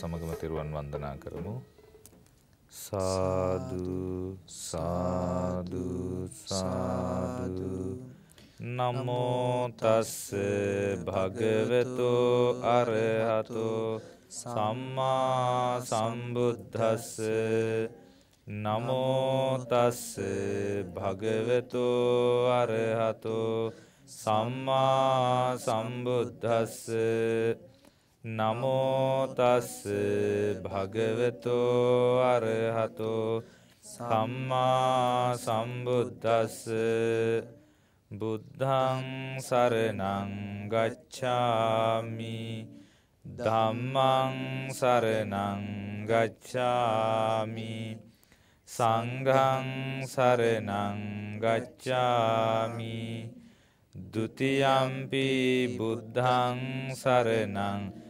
සමගම තෙරුවන් වන්දනා කරමු. සාදු සාදු සාදු නමෝතස්ස භගවතෝ අරහතෝ සම්මා සම්බුද්ධස්ස නමෝතස්ස භගවතෝ අරහතෝ සම්මා සම්බුද්ධස්ස නමෝතස් භගවතෝ අරහතෝ සම්මා සම්බුද්දස් බුද්ධං සරණං ගච්ඡාමි ධම්මං සරණං ගච්ඡාමි සංඝං සරණං ගච්ඡාමි ဒ ුතියම්පි බුද්ධං සරණං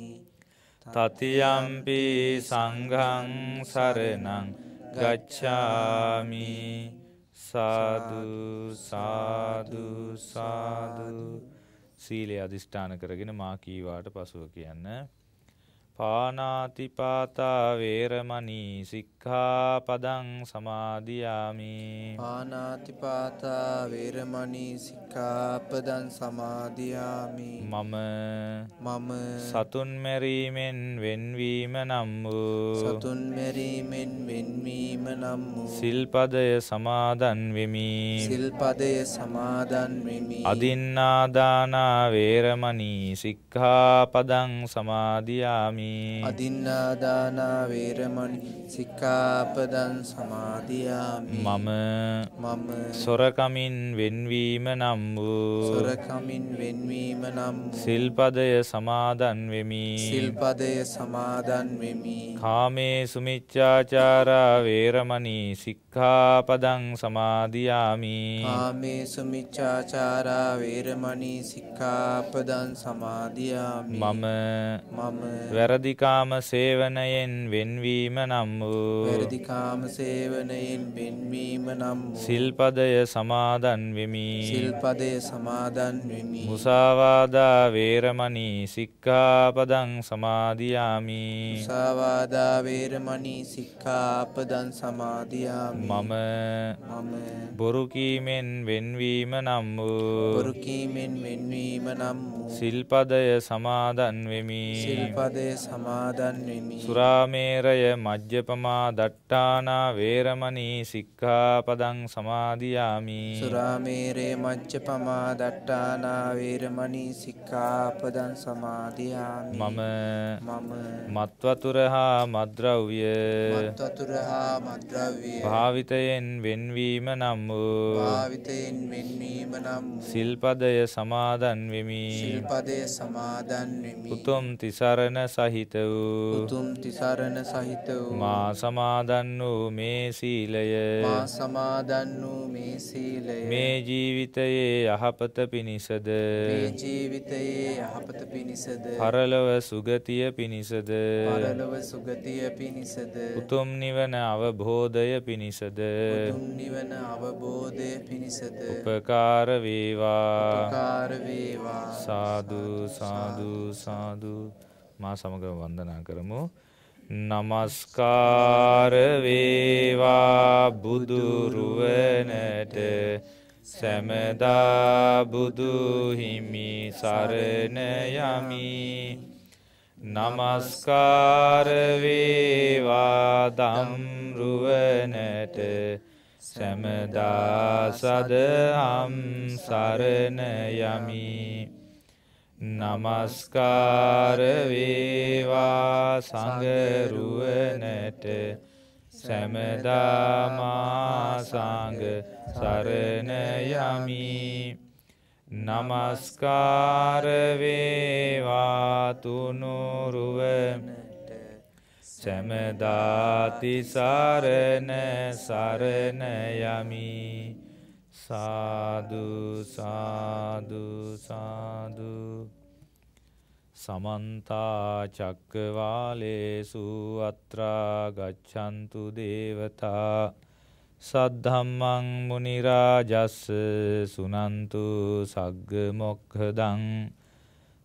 තතියම්පි සංඝං සරණං ගච්ඡාමි සාදු සාදු සාදු සීලය අධිෂ්ඨාන කරගෙන මා කීවාට පසුව කියන්න පානාතිපාතා වේරමණී සික්ඛාපදං සමාදියාමි පානාතිපාතා වේරමණී සික්ඛාපදං සමාදියාමි මම මම සතුන් මෙරීමෙන් වෙන්වීම නම් වූ සතුන් මෙරීමෙන් වෙන්වීම නම් වූ සිල්පදය සමාදන් වෙමි සිල්පදය සමාදන් වෙමි අදින්නාදානා වේරමණී සික්ඛාපදං සමාදියාමි අදින්නාදානාවේරමණි සික්කාපදන් සමාධයාමි මම මම සොරකමින් වෙන්වීම නම් වූ සොරකමින් වෙන්වීම නම් සිල්පදය සමාදන් වෙමි සිල්පදය සමාදන් වෙමි කාමේ සුමිච්චාචාරා වේරමණී සික්ක සික්ඛාපදං සමාදියාමි ආමේ සුමිච්ඡාචාරා වේරමණී සික්ඛාපදං සමාදියාමි මම මම වැරදිකාම සේවනයෙන් වෙන්වීම නම් වූ වැරදිකාම සේවනයෙන් වෙන්වීම නම් සිල්පදය සමාදන් වෙමි සිල්පදය සමාදන් වෙමි මුසාවාදා වේරමණී සික්ඛාපදං සමාදියාමි මුසාවාදා වේරමණී සික්ඛාපදං සමාදියාමි මම බොරු කීමෙන් වෙන්වීම නම් වූ බොරු කීමෙන් වෙන්වීම නම් සිල්පදය සමාදන් වෙමි සිල්පදය සමාදන් වෙමි සුරාමේරය මජ්ජපමා දට්ඨානා වේරමණී සික්ඛාපදං සමාදියාමි සුරාමේරේ මජ්ජපමා දට්ඨානා වේරමණී සික්ඛාපදං සමාදියාමි මම මම මත්වතුර හා මද්‍රව්‍ය මත්වතුර හා මද්‍රව්‍ය භාව භාවිතයෙන් වෙන්වීම නම් වූ භාවිතයෙන් වෙන්වීම නම් සිල්පදය සමාදන් වෙමි සිල්පදය සමාදන් වෙමි උතුම් තිසරණ සහිත වූ උතුම් තිසරණ සහිත වූ මා සමාදන් වූ මේ සීලය මා සමාදන් වූ මේ සීලය මේ ජීවිතයේ යහපත පිණිසද මේ ජීවිතයේ යහපත පිණිසද පරලොව සුගතිය පිණිසද පරලොව සුගතිය පිණිසද උතුම් නිවන අවබෝධය පිණිස පිණිසද නිවන අවබෝධය පිණිසද උපකාරවේවා කාරවේවා සාදු සාදු සාදු මා සමග වන්දනා කරමු. නමස්කාරවේවා බුදුරුවනට සැමදා බුදුහිමි සරණයමි නමස්කාරවේවා දම් නිවනට සැමදා සදම් සරණ යමි නමස්කාර වේවා සංගරුවනට සැමදා මා සංඝ සරණ යමි නමස්කාර වේවා තුනුරුවනට සැමදාති සරණ සරණ යමි සාදු සාදු සාදු සමන්තා චක්කවාලේසු අත්‍රා ගච්ඡන්තු දේවතා සද්ධම්මං මුනිරාජස්ස සුනන්තු සග්ග මොක්ඛදං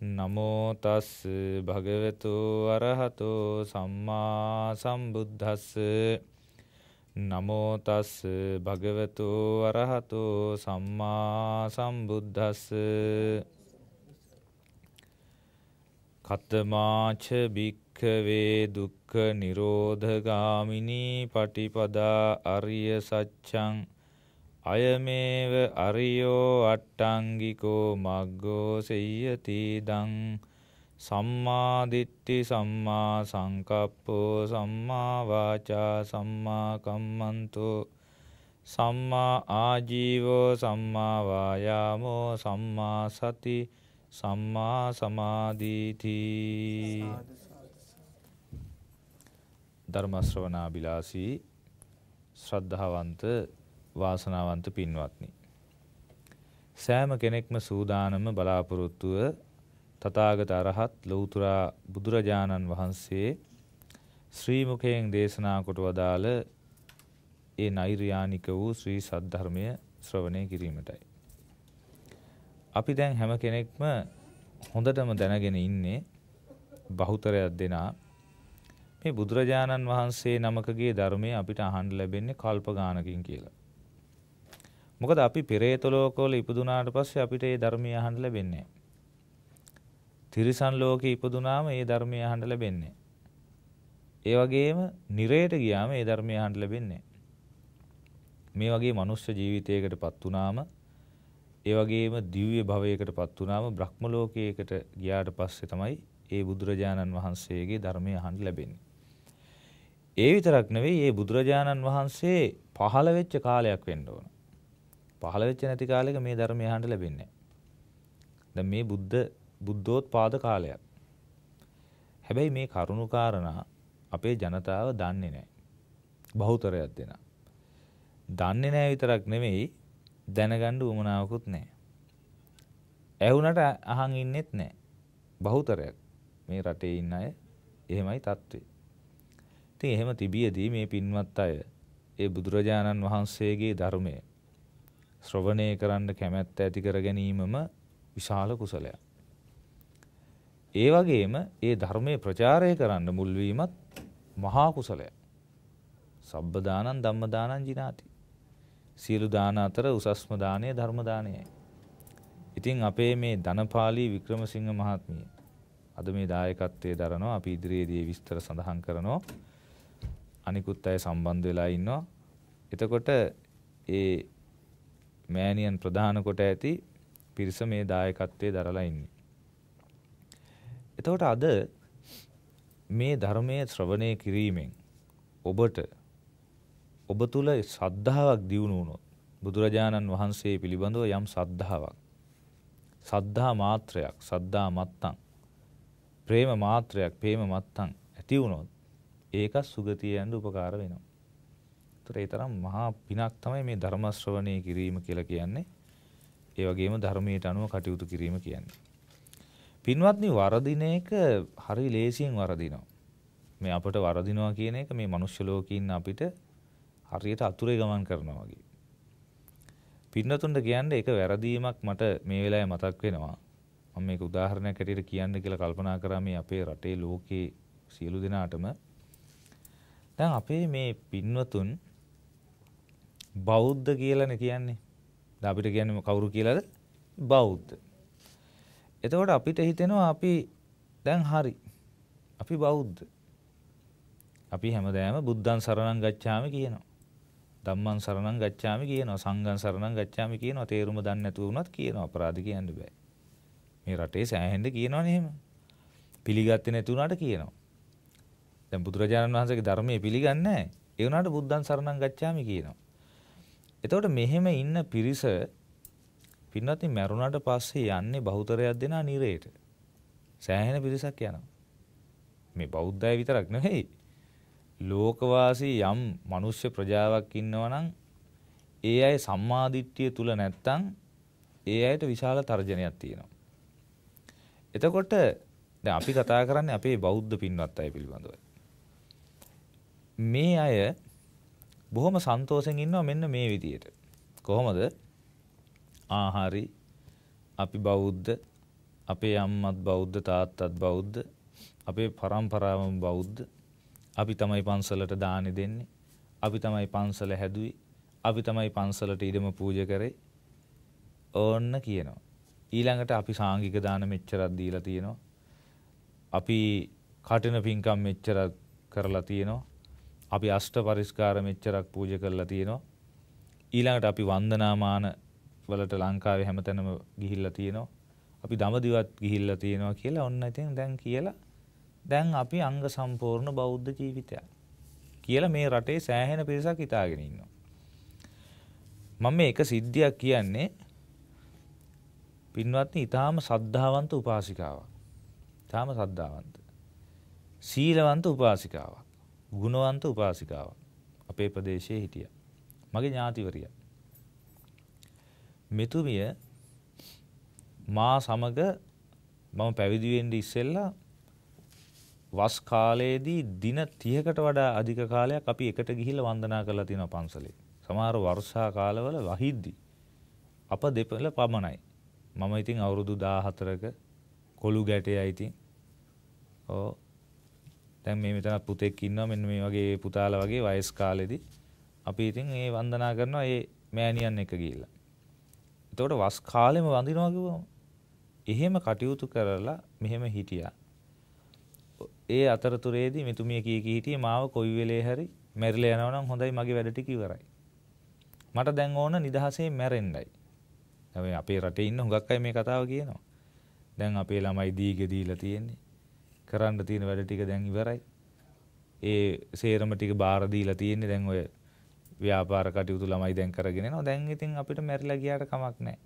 නමෝ තස් භගවතු අරහතෝ සම්මා සම්බුද්දස්ස නමෝ තස් භගවතු අරහතෝ සම්මා සම්බුද්දස්ස කතමාච භික්ඛවේ දුක්ඛ නිරෝධගාමිනී පටිපදා අරිය සත්‍යං අයමේව අරියෝ අට්ටංගිකෝ මග්ගෝ සෙය්‍යති දං සම්මාදිට්ඨි සම්මා සංකප්පෝ සම්මා වාචා සම්මා කම්මන්තෝ සම්මා ආජීවෝ සම්මා වායාමෝ සම්මා සති සම්මා සමාධීති ධර්ම ශ්‍රවණාබිලාසී ශ්‍රද්ධාවන්ත වාසනාවන්ත පින්වත්නි. සෑම කෙනෙක්ම සූදානම බලාපොරොත්තුව තථාගත අරහත් ලෞතුරා බුදුරජාණන් වහන්සේ ශ්‍රී මුඛයෙන් දේශනා කොට වදාළ ඒ නෛර්යානික වූ ශ්‍රී සද්ධර්මය ශ්‍රවණය කිරීමටයි. අපි දැන් හැම කෙනෙක්ම හොඳටම දැනගෙන ඉන්නේ බහුතරයක් දෙනා මේ බුදුරජාණන් වහන්සේ නමකගේ ධර්මය අපිට අහන්න ලැබෙන්නේ කල්ප ගානකින් කියලා. මොකද අපි පෙරේත ලෝකවල ඉපදුනාට පස්සේ අපිට මේ ධර්මය අහන්න ලැබෙන්නේ නැහැ. තිරිසන් ලෝකේ ඉපදුනාම මේ ධර්මය අහන්න ලැබෙන්නේ නැහැ. ඒ වගේම නිරේට ගියාම මේ ධර්මය අහන්න ලැබෙන්නේ මේ වගේ මනුෂ්‍ය ජීවිතයකටපත් වුනාම ඒ වගේම දිව්‍ය භවයකටපත් වුනාම බ්‍රහ්ම ලෝකයකට ගියාට පස්සේ තමයි ඒ බුදුරජාණන් වහන්සේගේ ධර්මය අහන්න ලැබෙන්නේ. ඒ විතරක් නෙවෙයි ඒ බුදුරජාණන් වහන්සේ පහළ වෙච්ච කාලයක් වෙන්න ඕන. පහළ වෙච්ච නැති කාලෙක මේ ධර්මය අහන්න ලැබෙන්නේ නැහැ. මේ බුද්ධ බුද්ධෝත්පාද කාලයක්. හැබැයි මේ කරුණු කාරණා අපේ ජනතාව දන්නේ නැහැ. බහුතරයක් දෙනා. දන්නේ නැහැ විතරක් නෙමෙයි දැනගන්න උවමනාවකුත් නැහැ. ඇහුණට අහන් ඉන්නෙත් නැහැ. බහුතරයක් මේ රටේ ඉන්න අය එහෙමයි තත්ත්වේ. ඉතින් එහෙම තිබියදී මේ පින්වත් අය ඒ බුදුරජාණන් වහන්සේගේ ධර්මය ශ්‍රවණය කරන්න කැමැත්ත ඇති කර ගැනීමම විශාල කුසලයක්. ඒ වගේම ඒ ධර්මයේ ප්‍රචාරය කරන්න මුල් වීමත් මහා කුසලයක්. සබ්බ දානං ධම්ම දානං ජිනාති. සියලු දාන අතර උසස්ම දානය ධර්ම දානයයි. ඉතින් අපේ මේ ධනපාලී වික්‍රමසිංහ මහත්මිය අද මේ දායකත්වයේ දරනවා අපි ඉදිරියේදී විස්තර සඳහන් කරනවා. අනිකුත් අය සම්බන්ධ වෙලා ඉන්නවා. එතකොට ඒ මෑණියන් ප්‍රධාන කොට ඇති පිරිස මේ දායකත්වයේ දරලා ඉන්නේ. එතකොට අද මේ ධර්මයේ ශ්‍රවණය කිරීමෙන් ඔබට ඔබ තුල ශ්‍රද්ධාවක් දියුණු වුණොත් බුදුරජාණන් වහන්සේ පිළිබඳව යම් ශ්‍රද්ධාවක් සද්ධා මාත්‍රයක් සද්ධා මත්තං ප්‍රේම මාත්‍රයක් ප්‍රේම මත්තං ඇති වුණොත් ඒක සුගතිය ඇඳ උපකාර වෙනවා ඒතර ඒ තරම් මහා පිනක් තමයි මේ ධර්ම ශ්‍රවණය කිරීම කියලා කියන්නේ. ඒ වගේම ධර්මයට අනුව කටයුතු කිරීම කියන්නේ. පින්වත්නි වරදින එක හරි ලේසියෙන් වරදිනවා. මේ අපට වරදිනවා කියන එක මේ මනුෂ්‍ය ලෝකේ ඉන්න අපිට හරියට අතුරේ ගමන් කරනවා වගේ. පින්නතුන්ට කියන්නේ ඒක වැරදීමක් මට මේ වෙලාවේ මතක් වෙනවා. මම මේක උදාහරණයක් ඇටියට කියන්න කියලා කල්පනා කරා මේ අපේ රටේ ලෝකේ සියලු දෙනාටම දැන් අපේ මේ පින්වතුන් බෞද්ධ කියලන කියන්නේ අපිට කියන්නම කවුරු කියලද බෞද්ධ. එතකොට අපිට හිතෙනවා අපි දැන් හරි අපි බෞද්ධ. අපි හැමදෑම බුද්ධන් සරණං ගච්ඡාම කියනවා. ධම්මන් සරණං ගච්ඡාම කියනවා සංඝන් සරණං ගච්ඡාම කියනවා තේරුම දන්නේ නැතුව වුණත් කියනවා අපරාධ කියන්න බෑ. මේ රටේ සෑහෙන්න කියනවනේ එහෙම. පිළිගත්තේ නැති වුණාට කියනවා. දැන් බුදුරජාණන් වහන්සේගේ ධර්මයේ පිළිගන්නේ නැහැ. ඒ වුණාට බුද්ධන් සරණං ගච්ඡාමි කියනවා. එතකොට මෙහෙම ඉන්න පිරිස පින්නත් මැරුණාට පස්සේ යන්නේ බහුතරයක් දෙනා නිරේට. සෑහෙන පිරිසක් යනවා. මේ බෞද්ධය විතරක් නෙවෙයි. ලෝකවාසී යම් මිනිස්ස ප්‍රජාවක් ඉන්නවා නම් ඒ අය සම්මාදිට්ඨිය තුල නැත්තම් ඒ අයට විශාල තර්ජනයක් තියෙනවා. එතකොට දැන් අපි කතා කරන්නේ අපේ බෞද්ධ පින්වත් අය පිළිබඳව. මේ අය බොහොම සන්තෝෂෙන් ඉන්නවා මෙන්න මේ විදියට. කොහොමද? ආහාරි අපි බෞද්ධ අපේ අම්මත් බෞද්ධ තාත්තත් බෞද්ධ අපේ පරම්පරාවම බෞද්ධ අපි තමයි පන්සලට දානි දෙන්නේ අපි තමයි පන්සල හැදුවේ අපි තමයි පන්සලට ඉඩම පූජා කරේ ඕන්න කියනවා ඊළඟට අපි සාංගික දාන මෙච්චරක් දීලා තියෙනවා අපි කටින පින්කම් මෙච්චරක් කරලා තියෙනවා අපි අෂ්ට පරිස්කාර මෙච්චරක් පූජ කරලා තියෙනවා. ඊළඟට අපි වන්දනාමාන වලට ලංකාවේ හැමතැනම ගිහිල්ලා තියෙනවා. අපි දඹදිවත් ගිහිල්ලා තියෙනවා කියලා ඔන්න ඉතින් දැන් කියලා දැන් අපි අංග සම්පූර්ණ බෞද්ධ ජීවිතයක් කියලා මේ රටේ සෑහෙන පිරිසක් හිතාගෙන ඉන්නවා. මම මේ එක සිද්ධියක් කියන්නේ පින්වත්නි ඊටාම සද්ධාවන්ත උපාසිකාවක්. ඊටාම සද්ධාවන්ත. සීලවන්ත උපාසිකාවක්. ගුණවන්ත උපාසිකාවක්. අපේ ප්‍රදේශයේ හිටිය. මගේ ඥාතිවරිය. මෙතුමිය මා සමග මම පැවිදිවෙන්ඩ ඉස්සෙල්ලා වස් කාලයේදී දින තියකට වඩා අධික කාලයක් අපි එකට ගිහිල වන්දනා කරලා තියෙන පන්සලේ. සමහර වර්ෂා කාලවල වහිද්දි. අප දෙපළ පමණයි. මම ඉතින් අවුරුදු දාහතරක කොළු ගැටය ඉතින් ඕ දැන් මේ මෙතනත් පුතෙක් ඉන්නවා මෙන්න මේ වගේ පුතාලා වගේ වයස් කාලෙදී අපි ඉතින් ඒ වන්දනා කරනවා ඒ මෑණියන් එක ගිහිල්ලා. එතකොට වස් කාලෙම වඳිනවා කිව්වම එහෙම කටයුතු කරලා මෙහෙම හිටියා. ඒ අතරතුරේදී මෙතුමිය කී කී හිටියේ මාව කොයි වෙලේ හරි මැරිලා යනවා නම් හොඳයි මගේ වැඩ ටික ඉවරයි. මට දැන් ඕන නිදහසේ මැරෙන්නයි. දැන් අපේ රටේ ඉන්න හුඟක් අය මේ කතාව කියනවා. දැන් අපේ ළමයි දීගේ දීලා තියෙන්නේ. කරන්න තියෙන වැඩ ටික දැන් ඉවරයි. ඒ සේරම ටික බාර දීලා තියෙන්නේ දැන් ඔය ව්‍යාපාර කටයුතු ළමයි දැන් කරගෙන යනවා. දැන් ඉතින් අපිට මැරිලා ගියාට කමක් නැහැ.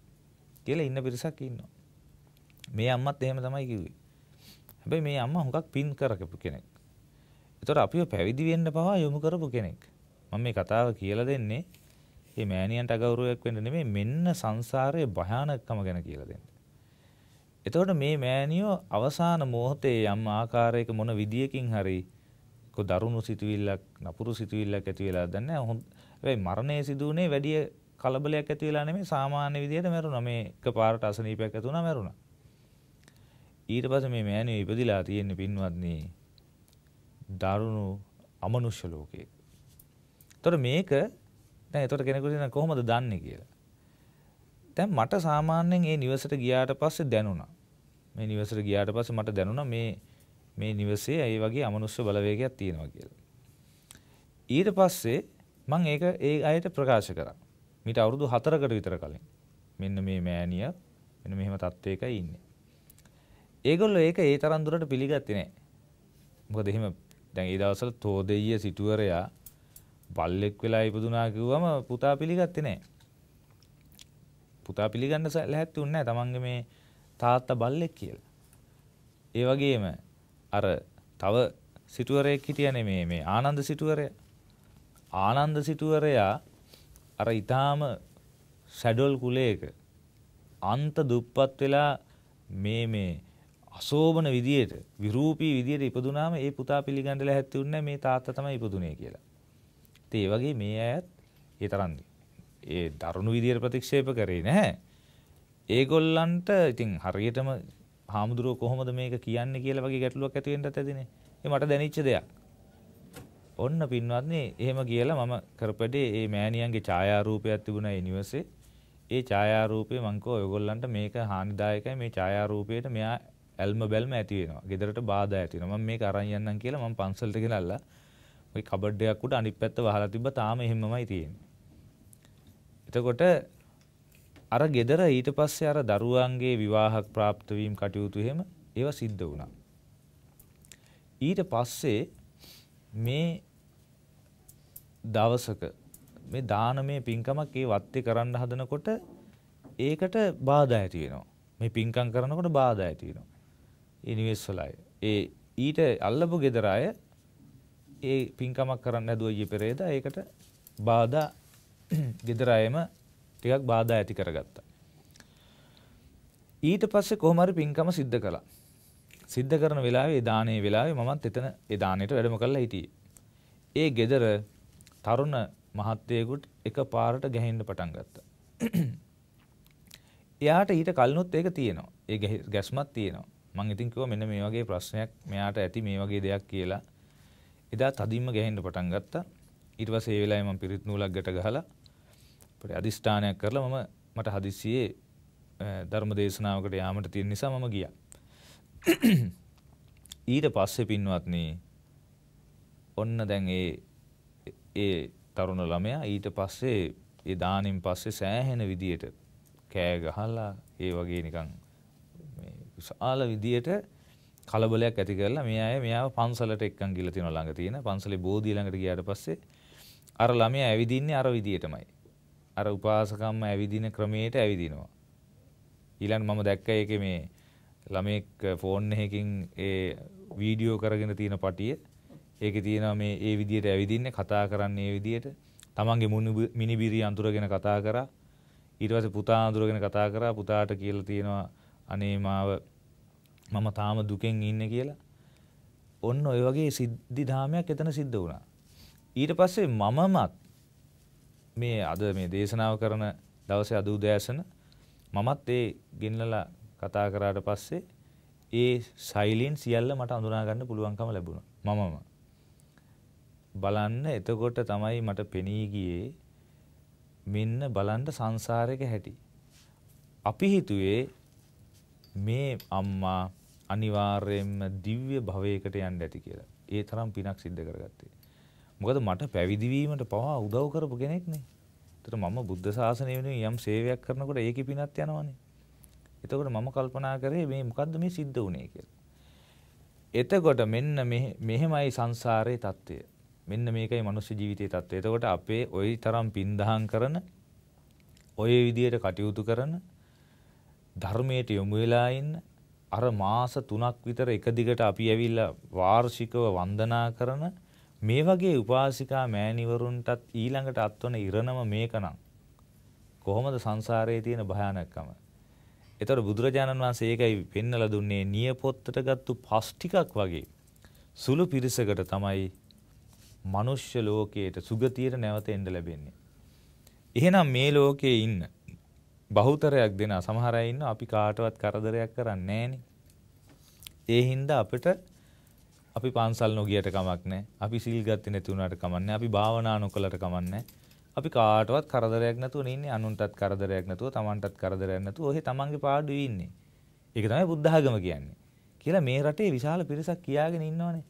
කියලා ඉන්න පිරිසක් ඉන්නවා. මේ අම්මත් එහෙම තමයි කිව්වේ. හැබැයි මේ අම්මා හුඟක් පින් කරකපු කෙනෙක්. ඒතර අපිව පැවිදි වෙන්න පවා යොමු කරපු කෙනෙක්. මම මේ කතාව කියලා දෙන්නේ මේ මෑණියන්ට අගෞරවයක් වෙන්න නෙමෙයි මෙන්න සංසාරයේ භයානකකම ගැන කියලා දෙන්න. එතකොට මේ මෑණියෝ අවසාන මොහොතේ යම් ආකාරයක මොන විදියකින් හරි කො දරුණු සිතුවිල්ලක් නපුරු සිතුවිල්ලක් ඇති වෙලා දන්නේ හැබැයි මරණය සිදු වුණේ වැඩි කලබලයක් ඇති වෙලා නෙමෙයි සාමාන්‍ය විදියට මැරුණා මේ එකපාරට අසනීපයක් ඇති වුණා මැරුණා ඊට පස්සේ මේ මෑණියෝ ඉපදිලා තියෙන්නේ පින්වත්නි දරුණු අමනුෂ්‍ය ලෝකයක. එතකොට මේක දැන් එතකොට කෙනෙකුට කොහොමද දන්නේ කියලා. දැන් මට සාමාන්‍යයෙන් ඒ නිවසට ගියාට පස්සේ දැනුණා. මේ නිවසට ගියාට පස්සේ මට දැනුණා මේ මේ නිවසේ ඒ වගේ අමනුෂ්‍ය බලවේගයක් තියෙනවා කියලා. ඊට පස්සේ මම ඒක ඒ අයට ප්‍රකාශ කරා. මීට අවුරුදු 4කට විතර කලින්. මෙන්න මේ මෑණියක් මෙන්න මෙහෙම තත්වයකයි ඉන්නේ. ඒගොල්ලෝ ඒක ඒ තරම් දුරට පිළිගත්තේ නැහැ. මොකද එහෙම දැන් ඒ දවස්වල තෝදෙయ్య සිටුවරයා බල්ලෙක් වෙලා ඉපදුනා කිව්වම පුතා පිළිගත්තේ නැහැ. පුතා පිළිගන්න ලැහැත්ති උන්නේ තමන්ගේ මේ තාත්තා බල්ලෙක් කියලා. ඒ වගේම අර තව සිටුවරයෙක් හිටියනේ මේ මේ ආනන්ද සිටුවරය. ආනන්ද සිටුවරයා අර ඊටාම ෂැඩොල් කුලයක අන්ත දුප්පත් වෙලා මේ මේ අශෝභන විදියට විරූපී විදියට ඉපදුනාම ඒ පුතා පිළිගන්න ලැහැත්ති උන්නේ මේ තාත්තා තමයි ඉපදුනේ කියලා. ඉතින් ඒ වගේ මේ අයත් ඒ තරම්දී ඒ දරුණු විදියට ප්‍රතික්ෂේප කරේ නැහැ. ඒගොල්ලන්ට ඉතින් හරියටම හාමුදුරුව කොහොමද මේක කියන්නේ කියලා වගේ ගැටලුවක් ඇති වෙන්නත් ඇතිනේ. ඒ මට දැනෙච්ච දෙයක්. ඔන්න පින්වත්නි, එහෙම කියලා මම කරපඩේ මේ මෑණියන්ගේ ඡායාරූපයක් තිබුණා ඒ නිවසේ. ඒ ඡායාරූපේ මං කෝ ඔයගොල්ලන්ට මේක හානිදායකයි මේ ඡායාරූපයට මෙයා ඇල්ම බැල්ම ඇති වෙනවා. ගෙදරට බාධා ඇති වෙනවා. මම මේක අරන් යන්නම් කියලා මම පන්සලට ගෙනල්ලා ওই කබඩ් එකක් උඩ අනිත් පැත්ත වහලා තිබ්බා. තාම එහෙමමයි තියෙන්නේ. එතකොට අර gedara ඊට පස්සේ අර දරුවන්ගේ විවාහක් પ્રાપ્ત වීම කටයුතු එහෙම ඒවා සිද්ධ වුණා. ඊට පස්සේ මේ දවසක මේ දානමය පින්කමක් ඒ වත්තේ කරන්න හදනකොට ඒකට බාධා ඇති වෙනවා. මේ පින්කම් කරනකොට බාධා ඇති වෙනවා. ඒ නිවෙස් වල අය. ඒ ඊට අල්ලපු gedara අය ඒ පින්කමක් කරන්න හැදුවා ඊයේ පෙරේදා ඒකට බාධා ගෙදර අයම ටිකක් බාධා ඇති කරගත්තා. ඊට පස්සේ කොහොම හරි පින්කම සිද්ධ කළා. සිද්ධ කරන වෙලාවේ ඒ දානේ වෙලාවේ මමත් එතන ඒ දානෙට වැඩම කරලා හිටියේ. ඒ ගෙදර තරුණ මහත්තයෙකුට එකපාරට ගැහෙන්න පටන් ගත්තා. එයාට ඊට කලිනුත් ඒක තියෙනවා. ඒ ගැස්මක් තියෙනවා. මං ඉතින් කිව්වා මෙන්න මේ වගේ ප්‍රශ්නයක් මෙයාට ඇති මේ වගේ දෙයක් කියලා. එදා තදින්ම ගැහෙන්න පටන් ගත්තා. ඊට පස්සේ ඒ වෙලාවේ මම පිරිත් නූලක් ගැට ගහලා පොඩි අදිෂ්ඨානයක් කරලා මම මට හදිස්සියේ ධර්ම දේශනාවකට යාමට තියෙන නිසා මම ගියා. ඊට පස්සේ පින්වත්නි ඔන්න දැන් ඒ ඒ තරුණ ළමයා ඊට පස්සේ ඒ දානින් පස්සේ සෑහෙන විදියට කෑ ගහලා ඒ වගේ නිකන් මේ විශාල විදියට කලබලයක් ඇති කරලා මේ අය මෙයාව පන්සලට එක්කන් ගිහලා තියෙනවා ළඟ තියෙන පන්සලේ බෝධිය ළඟට ගියාට පස්සේ අර ළමයා ඇවිදින්නේ අර විදියටමයි. අර උපාසකම්ම ඇවිදින ක්‍රමයට ඇවිදිනවා. ඊළඟ මම දැක්ක ඒකේ මේ ළමෙක් ෆෝන් එකකින් ඒ වීඩියෝ කරගෙන තියෙන පටිය ඒකේ තියෙනවා මේ ඒ විදියට ඇවිදින්නේ කතා කරන්නේ ඒ විදියට තමන්ගේ මිනිබිරි අඳුරගෙන කතා කරා ඊට පස්සේ පුතා අඳුරගෙන කතා කරා පුතාට කියලා තියෙනවා අනේ මාව මම තාම දුකෙන් ඉන්නේ කියලා ඔන්න ඔය වගේ සිද්ධි ධාමයක් එතන සිද්ධ වුණා ඊට පස්සේ මමමත් මේ අද මේ දේශනාව කරන දවසේ අද උදෑසන මමත් ඒ ගෙන්නලා කතා කරාට පස්සේ ඒ සයිලින් සියල්ල මට අඳුනා ගන්න පුළුවන්කම ලැබුණා මමම බලන්න එතකොට තමයි මට පෙනී ගියේ මෙන්න බලන්න සංසාරයක හැටි අපි හිතුවේ මේ අම්මා අනිවාර්යයෙන්ම දිව්‍ය භවයකට යන්න ඇති කියලා. ඒ තරම් පිනක් සිද්ධ කරගත්තේ. මොකද මට පැවිදිවීමට පවා උදව් කරපු කෙනෙක් නේ. ඒතර මම බුද්ධ ශාසනය වෙනුවෙන් යම් සේවයක් කරනකොට ඒකේ පිනක් යනවනේ. එතකොට මම කල්පනා කරේ මේ මොකද්ද මේ සිද්ධ වුනේ කියලා. එතකොට මෙන්න මෙහෙමයි සංසාරයේ తত্ত্বය. මෙන්න මේකයි මනුස්ස ජීවිතයේ తত্ত্বය. එතකොට අපේ ওই තරම් පින්දහම් කරන ඔය විදියට කටයුතු කරන ධර්මයට යොමු වෙලා ඉන්න අර මාස 3ක් විතර එක දිගට අපි ඇවිල්ලා වාර්ෂිකව වන්දනා කරන මේ වගේ උපාසිකා මෑණිවරුන්ටත් ඊළඟට අත්වන ඉරණම මේකනම් කොහොමද සංසාරයේ තියෙන භයානකම එතකොට බුදුරජාණන් වහන්සේ ඒකයි පෙන්වලා දුන්නේ නියපොත්තට ගත්තු පස් ටිකක් වගේ සුළු පිරිසකට තමයි මනුෂ්‍ය ලෝකයට සුගතියට නැවත එන්න ලැබෙන්නේ එහෙනම් මේ ලෝකයේ ඉන්න බහුතරයක් දෙනා සමහර අය ඉන්න අපි කාටවත් කරදරයක් කරන්නේ නැහෙනේ ඒ හින්දා අපිට අපි පන්සල් නොගියට කමක් නැහැ. අපි සිල් ගත්තේ නැති වුණාට කමක් නැහැ. අපි භාවනා නොකළට කමක් නැහැ. අපි කාටවත් කරදරයක් නැතුව ඉන්නේ. අනුන්ටත් කරදරයක් නැතුව, Tamanටත් කරදරයක් නැතුව ඔහේ Tamanගේ පාඩුවේ ඉන්නේ. ඒක තමයි බුද්ධාගම කියන්නේ. කියලා මේ රටේ විශාල පිරිසක් කියාගෙන ඉන්නවනේ.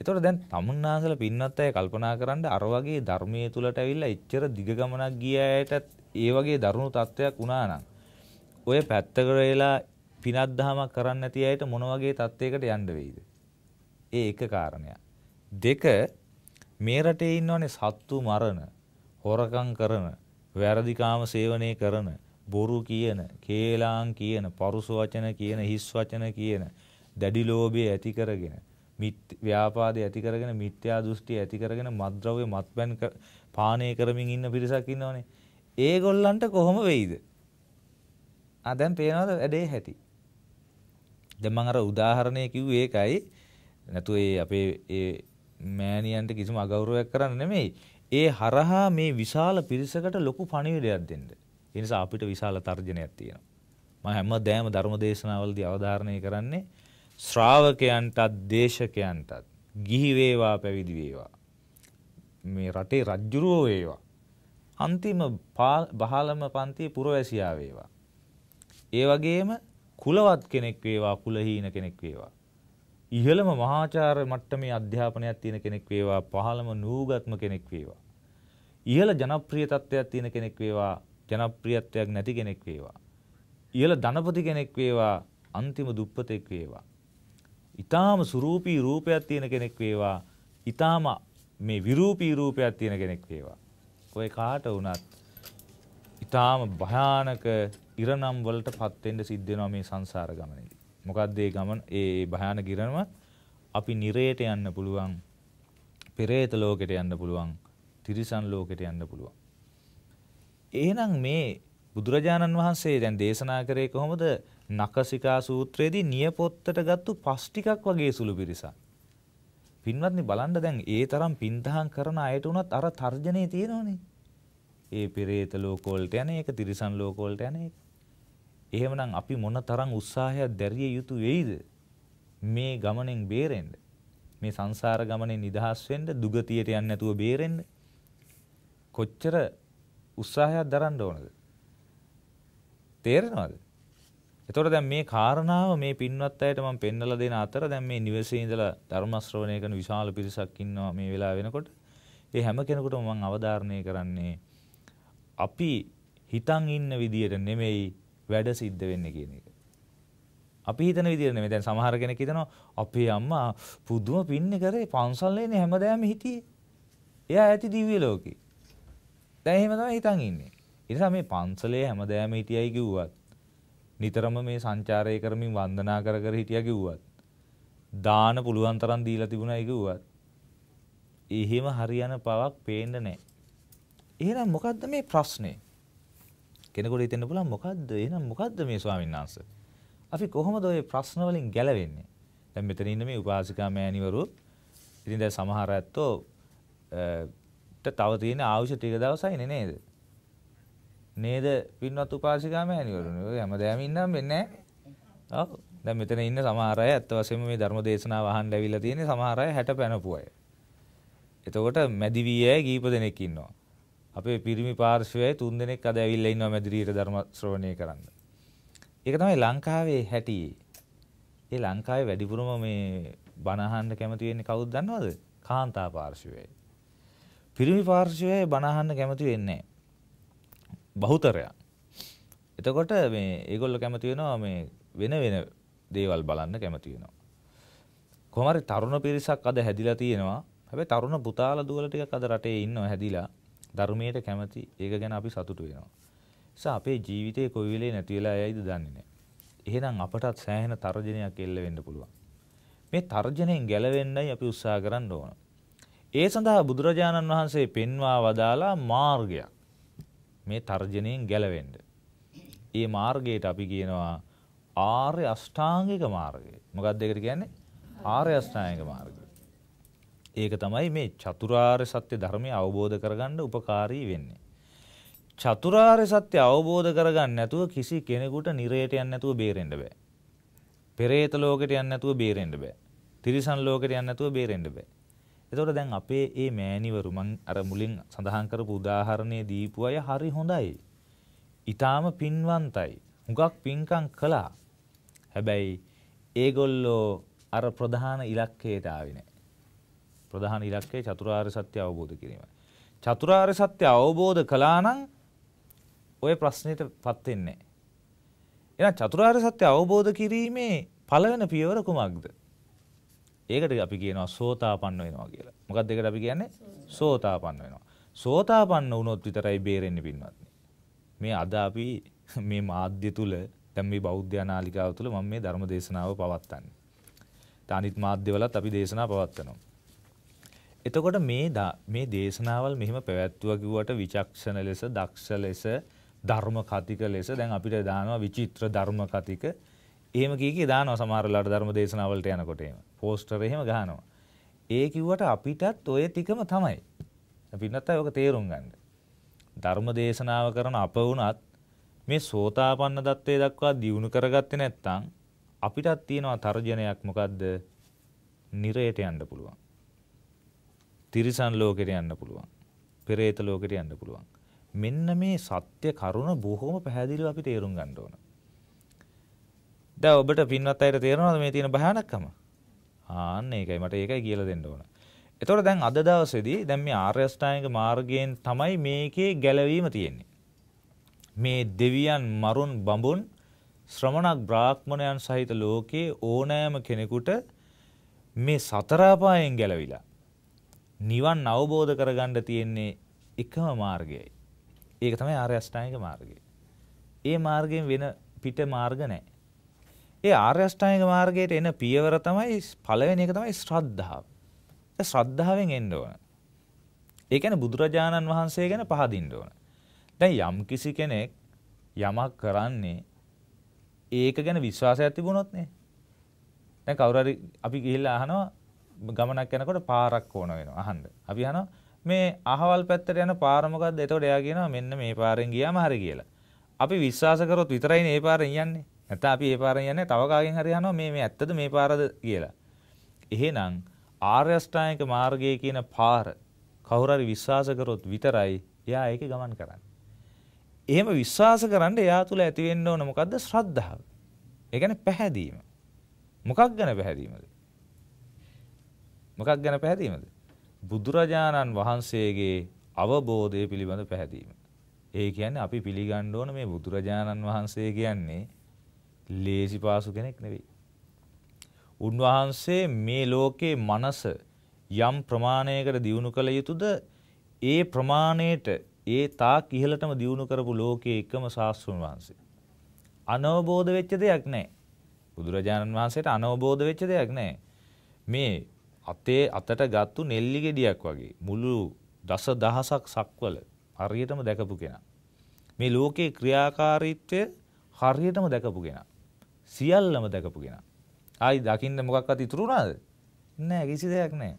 එතකොට දැන් තමුන්නාසල පින්නත් අය කල්පනා කරන්න අර වගේ ධර්මයේ තුලට ඇවිල්ලා එච්චර දිග ගමනක් ගිය අයටත් ඒ වගේ දරුණු තත්වයක් වුණා නම් ඔය පැත්තකට වෙලා පිනක් දහමක් කරන්න නැති අයට මොන වගේ තත්යකට යන්න වෙයිද? ඒ එක කාරණයක්. දෙක මේ රටේ ඉන්නවනේ සත්තු මරණ, හොරකම් කරන, වැරදිකාම සේවනය කරන, බොරු කියන, කේලාම් කියන, පරුස වචන කියන, හිස් වචන කියන, දැඩි ලෝභය ඇති කරගෙන, ව්‍යාපාදේ ඇති කරගෙන, මිත්‍යා දෘෂ්ටි ඇති කරගෙන, මද්ද්‍රව්‍ය මත්පැන් පානය කරමින් ඉන්න පිරිසක් ඉන්නවනේ. ඒගොල්ලන්ට කොහොම වෙයිද? ආ දැන් පේනවද වැඩේ හැටි? දැන් මම අර උදාහරණය කිව්වේ ඒකයි නැතු ඒ අපේ ඒ මෑණියන්ට කිසිම අගෞරවයක් කරන්න නෙමෙයි. ඒ හරහා මේ විශාල පිරිසකට ලොකු පණිවිඩයක් දෙන්න. ඒ නිසා අපිට විශාල තර්ජනයක් තියෙනවා. මම හැමදාම ධර්මදේශනාවලදී අවධාරණය කරන්නේ ශ්‍රාවකයන්ටත් දේශකයන්ටත් ගිහි වේවා පැවිදි වේවා මේ රටේ රජ්ජුරුවෝ වේවා අන්තිම බහලම පන්තියේ පුරවැසියා වේවා ඒ වගේම කුලවත් කෙනෙක් වේවා කුලහීන කෙනෙක් වේවා ඉහළම මහාචාර්ය මට්ටමේ අධ්‍යාපනයක් තියෙන කෙනෙක් වේවා පහළම නූගත්ම කෙනෙක් වේවා. ඉහළ ජනප්‍රිය තත්ත්වයක් තියෙන කෙනෙක් වේවා ජනප්‍රියත්වයක් නැති කෙනෙක් වේවා. ඉහළ ධනපති කෙනෙක් වේවා අන්තිම දුප්පතෙක් වේවා. ඊටාම සුරූපී රූපයක් තියෙන කෙනෙක් වේවා ඊටාම මේ විරූපී රූපයක් තියෙන කෙනෙක් වේවා. ඔය කාට වුණත් ඊටාම භයානක ඉරණම් වලට පත් වෙන්න සිද්ධ වෙනවා මේ සංසාර ගමනේ. මොකක්ද ඒ ගමන ඒ භයාන ගිරණමත් අපි නිරේට යන්න පුළුවන් පෙරේත ලෝකෙට යන්න පුළුවන් තිරිසන් ලෝකෙට යන්න පුළුවන් එහෙනම් මේ බුදුරජාණන් වහන්සේ දැන් දේශනා කරේ කොහොමද නකසිකා සූත්‍රයේදී නියපොත්තට ගත්තු පස් ටිකක් වගේ සුළු පිරිසක් පින්වත්නි බලන්න දැන් ඒ තරම් පින්තහම් කරන අයට උනත් අර තර්ජනේ තියෙනවනේ ඒ පෙරේත ලෝකවලට යන එක තිරිසන් ලෝකවලට යන එක එහෙමනම් අපි මොන තරම් උත්සාහයක් දැරිය යුතු වෙයිද මේ ගමනෙන් බේරෙන්න? මේ සංසාර ගමනේ නිදහස් වෙන්න, දුගතියට යන්නේ නැතුව බේරෙන්න කොච්චර උත්සාහයක් දරන්න ඕනද? තේරෙනවද? එතකොට දැන් මේ කාරණාව මේ පින්වත් අයට මම පෙන්වලා දෙන අතර දැන් මේ නිවසේ ඉඳලා ධර්ම ශ්‍රවණය කරන විශාල පිරිසක් ඉන්නවා මේ වෙලාව වෙනකොට. ඒ හැම කෙනෙකුටම මම අවධාරණය කරන්නේ අපි හිතන් ඉන්න විදියට නෙමෙයි වැඩ සිද්ධ වෙන්නේ කියන එක. අපි හිතන විදිහට නෙමෙයි. දැන් සමහර කෙනෙක් හිතනවා අපේ අම්මා පුදුම පින්නේ කරේ පන්සල් එන්නේ හැමදාම හිටියේ. එයා ඇති දිව්‍ය ලෝකේ. දැන් එහෙම තමයි හිතන් ඉන්නේ. ඒ නිසා මේ පන්සලේ හැමදාම හිටියයි කිව්වත් නිතරම මේ සංචාරය කරමින් වන්දනා කර කර හිටියා කිව්වත් දාන පුළුවන් තරම් දීලා තිබුණයි කිව්වත් එහෙම හරියන පවක් පේන්න නැහැ. එහෙනම් මොකද්ද මේ ප්‍රශ්නේ? කෙනෙකුට හිතෙන්න පුළුවන් මොකද්ද එහෙනම් මොකද්ද මේ ස්වාමීන් වහන්සේ? අපි කොහොමද ওই ප්‍රශ්න වලින් ගැලවෙන්නේ? දැන් මෙතන ඉන්න මේ උපාසිකා මෑණිවරු ඉතින් දැන් සමහර ඇත්තෝ තව තියෙන අවශ්‍ය ටික දවසයිනේ නේද? නේද පින්වත් උපාසිකා මෑණිවරුනි. ඔය හැමදාම ඉන්නම් වෙන්නේ නැහැ. ඔව්. දැන් මෙතන ඉන්න සමහර අය ඇත්ත වශයෙන්ම මේ ධර්ම දේශනාව අහන්න ඇවිල්ලා තියෙන්නේ සමහර අය 60 පැනපු අය. එතකොට මැදි වී අය කීප දෙනෙක් ඉන්නවා. අපේ පිරිමි පාර්ශවයේ තුන් දෙනෙක් අද ඇවිල්ලා ඉන්නවා මැදිරියට ධර්ම ශ්‍රවණය කරන්න. ඒක තමයි ලංකාවේ හැටි. ඒ ලංකාවේ වැඩිපුරම මේ බණ අහන්න කැමති වෙන්නේ කවුද දන්නවද? කාන්තා පාර්ශවයයි. පිරිමි පාර්ශවයේ බණ අහන්න කැමති වෙන්නේ බහුතරයක්. එතකොට මේ ඒගොල්ලෝ කැමති වෙනවා මේ වෙන වෙන දේවල් බලන්න කැමති වෙනවා. කොහොම හරි තරුණ පිරිසක් අද හැදිලා තියෙනවා. හැබැයි තරුණ පුතාලා දුවලා ටිකක් අද රටේ ඉන්නවා හැදිලා. ධර්මයට කැමති ඒක ගැන අපි සතුටු වෙනවා. නිසා අපේ ජීවිතේ කොයි වෙලේ නැති වෙලා යයිද දන්නේ නැහැ. එහෙනම් අපටත් සෑහෙන තර්ජනයක් එල්ල වෙන්න පුළුවන්. මේ තර්ජනයෙන් ගැලවෙන්නයි අපි උත්සාහ කරන්න ඕන. ඒ සඳහා බුදුරජාණන් වහන්සේ පෙන්වා වදාලා මාර්ගයක්. මේ තර්ජනයෙන් ගැලවෙන්න. ඒ මාර්ගයට අපි කියනවා ආර්ය අෂ්ටාංගික මාර්ගය. මොකක්ද ඒකට කියන්නේ? ආර්ය අෂ්ටාංගික මාර්ගය. ඒක තමයි මේ චතුරාර්ය සත්‍ය ධර්මය අවබෝධ කරගන්න උපකාරී වෙන්නේ. චතුරාර්ය සත්‍ය අවබෝධ කරගන්න නැතුව කිසි කෙනෙකුට නිරයට යන්න නැතුව බේරෙන්න බෑ. පෙරේත ලෝකෙට යන්න නැතුව බේරෙන්න බෑ. තිරිසන් ලෝකෙට යන්න නැතුව බේරෙන්න බෑ. එතකොට දැන් අපේ මේ මෑණිවරු මං අර මුලින් සඳහන් කරපු උදාහරණයේ දීපු අය හරි හොඳයි. ඊටාම පින්වන්තයි. හුඟක් පින්කම් කළා. හැබැයි ඒගොල්ලෝ අර ප්‍රධාන ඉලක්කයට ආවේ ප්‍රධාන ඉලක්කය චතුරාර්ය සත්‍ය අවබෝධ කිරීමයි. චතුරාර්ය සත්‍ය අවබෝධ කළා නම් ওই ප්‍රශ්නෙට පත් වෙන්නේ නැහැ. එහෙනම් චතුරාර්ය සත්‍ය අවබෝධ කිරීමේ පළවෙනි පියවර කුමක්ද? ඒකට අපි කියනවා සෝතාපන්න වෙනවා කියලා. මොකක්ද ඒකට අපි කියන්නේ? සෝතාපන්න වෙනවා. සෝතාපන්න වුණොත් විතරයි බේරෙන්නේ පින්වත්නි. මේ අද අපි මේ මාධ්‍ය තුල දැන් මේ බෞද්ධ අනාලිකාව තුල මම මේ ධර්ම දේශනාව පවත්වන්නේ. තානිත් මාධ්‍යවලත් අපි දේශනා පවත්වනවා. එතකොට මේ මේ දේශනාවල් මෙහෙම පැවැත්වුවා කිව්වට විචක්ෂණ ලෙස දක්ෂ ලෙස ධර්ම කතික ලෙස දැන් අපිට දානවා විචිත්‍ර ධර්ම කතික එහෙම කී කී දානවා සමහරලාට ධර්ම දේශනාවලට යනකොට එහෙම පෝස්ටර් එහෙම ගහනවා ඒ කිව්වට අපිටත් ඔය ටිකම තමයි අපි නැත්නම් ඔක තේරුම් ගන්න ධර්ම දේශනාව කරන අප වුණත් මේ සෝතාපන්න தත්ත්වයට දක්වා දියුණු කරගත්තේ නැත්නම් අපිටත් තියෙනවා තර්ජනයක් මොකද්ද නිරයට යන්න පුළුවන් තිරිසන් ලෝකෙට යන්න පුළුවන්. පෙරේත ලෝකෙට යන්න පුළුවන්. මෙන්න මේ සත්‍ය කරුණ බොහොම පැහැදිලිව අපි තේරුම් ගන්න ඕන. දැන් ඔබට පින්වත් අයට තේරෙනවද මේ තියෙන භයානකම? ආන්න ඒකයි මට ඒකයි කියලා දෙන්න ඕන. එතකොට දැන් අද දවසේදී දැන් මේ ආර්ය අෂ්ටාංගික මාර්ගයෙන් තමයි මේකේ ගැලවීම තියෙන්නේ. මේ දෙවියන් මරුන් බඹුන් ශ්‍රමණක් බ්‍රාහ්මණයන් සහිත ලෝකයේ ඕනෑම කෙනෙකුට මේ සතර අපායෙන් ගැලවිලා නිවන් අවබෝධ කරගන්න තියෙන්නේ එකම මාර්ගයයි. ඒක තමයි ආර්ය අෂ්ටාංගික මාර්ගය. ඒ මාර්ගයෙන් වෙන පිට මාර්ග නැහැ. ඒ ආර්ය අෂ්ටාංගික මාර්ගයට එන පියවර තමයි පළවෙනි එක තමයි ශ්‍රද්ධාව. ඒ ශ්‍රද්ධාවෙන් එන්න ඕන. ඒ කියන්නේ බුදුරජාණන් වහන්සේ ගැන පහදින්න ඕන. දැන් යම් කිසි කෙනෙක් යමක් කරන්නේ ඒක ගැන විශ්වාසයක් තිබුණොත් නේ. දැන් කවුරු හරි අපි ගිහිල්ලා අහනවා ගමනක් යනකොට පාරක් ඕන වෙනවා අහන්න. අපි අහනවා මේ අහවල් පැත්තට යන පාර මොකද්ද? එතකොට එයා කියනවා මෙන්න මේ පාරෙන් ගියාම හරි කියලා. අපි විශ්වාස කරොත් විතරයි මේ පාරෙන් යන්නේ. නැත්නම් අපි මේ පාරෙන් යන්නේ තව කාගෙන් හරි අහනවා මේ මේ ඇත්තද මේ පාරද කියලා. එහෙනම් ආර්ය අෂ්ටාංගික මාර්ගය කියන පාර කවුරු හරි විශ්වාස කරොත් විතරයි එයා ඒකේ ගමන් කරන්නේ. එහෙම විශ්වාස කරන්න එයා තුළ ඇතිවෙන්න ඕන මොකක්ද ශ්‍රද්ධාව. ඒ කියන්නේ පැහැදීම. මොකක් ගැන පැහැදීමද? මොකක් ගැන පැහැදීමද? බුදුරජාණන් වහන්සේගේ අවබෝධය පිළිබඳ පැහැදීම. ඒ කියන්නේ අපි පිළිගන්න ඕන මේ බුදුරජාණන් වහන්සේ කියන්නේ ලේසි පාසු කෙනෙක් නෙවෙයි. උන්වහන්සේ මේ ලෝකේ මනස යම් ප්‍රමාණයකට දියුණු කළ යුතුද ඒ ප්‍රමාණයට ඒ තාක් ඉහළටම දියුණු කරපු ලෝකයේ එකම ශාස්ත්‍රඥ වහන්සේ. අනවබෝධ වෙච්ච දෙයක් නැහැ. බුදුරජාණන් වහන්සේට අනවබෝධ වෙච්ච දෙයක් නැහැ. මේ අතේ අතට ගත්තු නෙල්ලි ගෙඩියක් වගේ මුළු දස දහසක් සක්වල හරියටම දැකපු කෙනා. මේ ලෝකේ ක්‍රියාකාරීත්වය හරියටම දැකපු කෙනා. සියල්ලම දැකපු කෙනා. ආයි දකින්න මොකක්වත් ඉතුරු වුණාද? නෑ කිසි දෙයක් නෑ.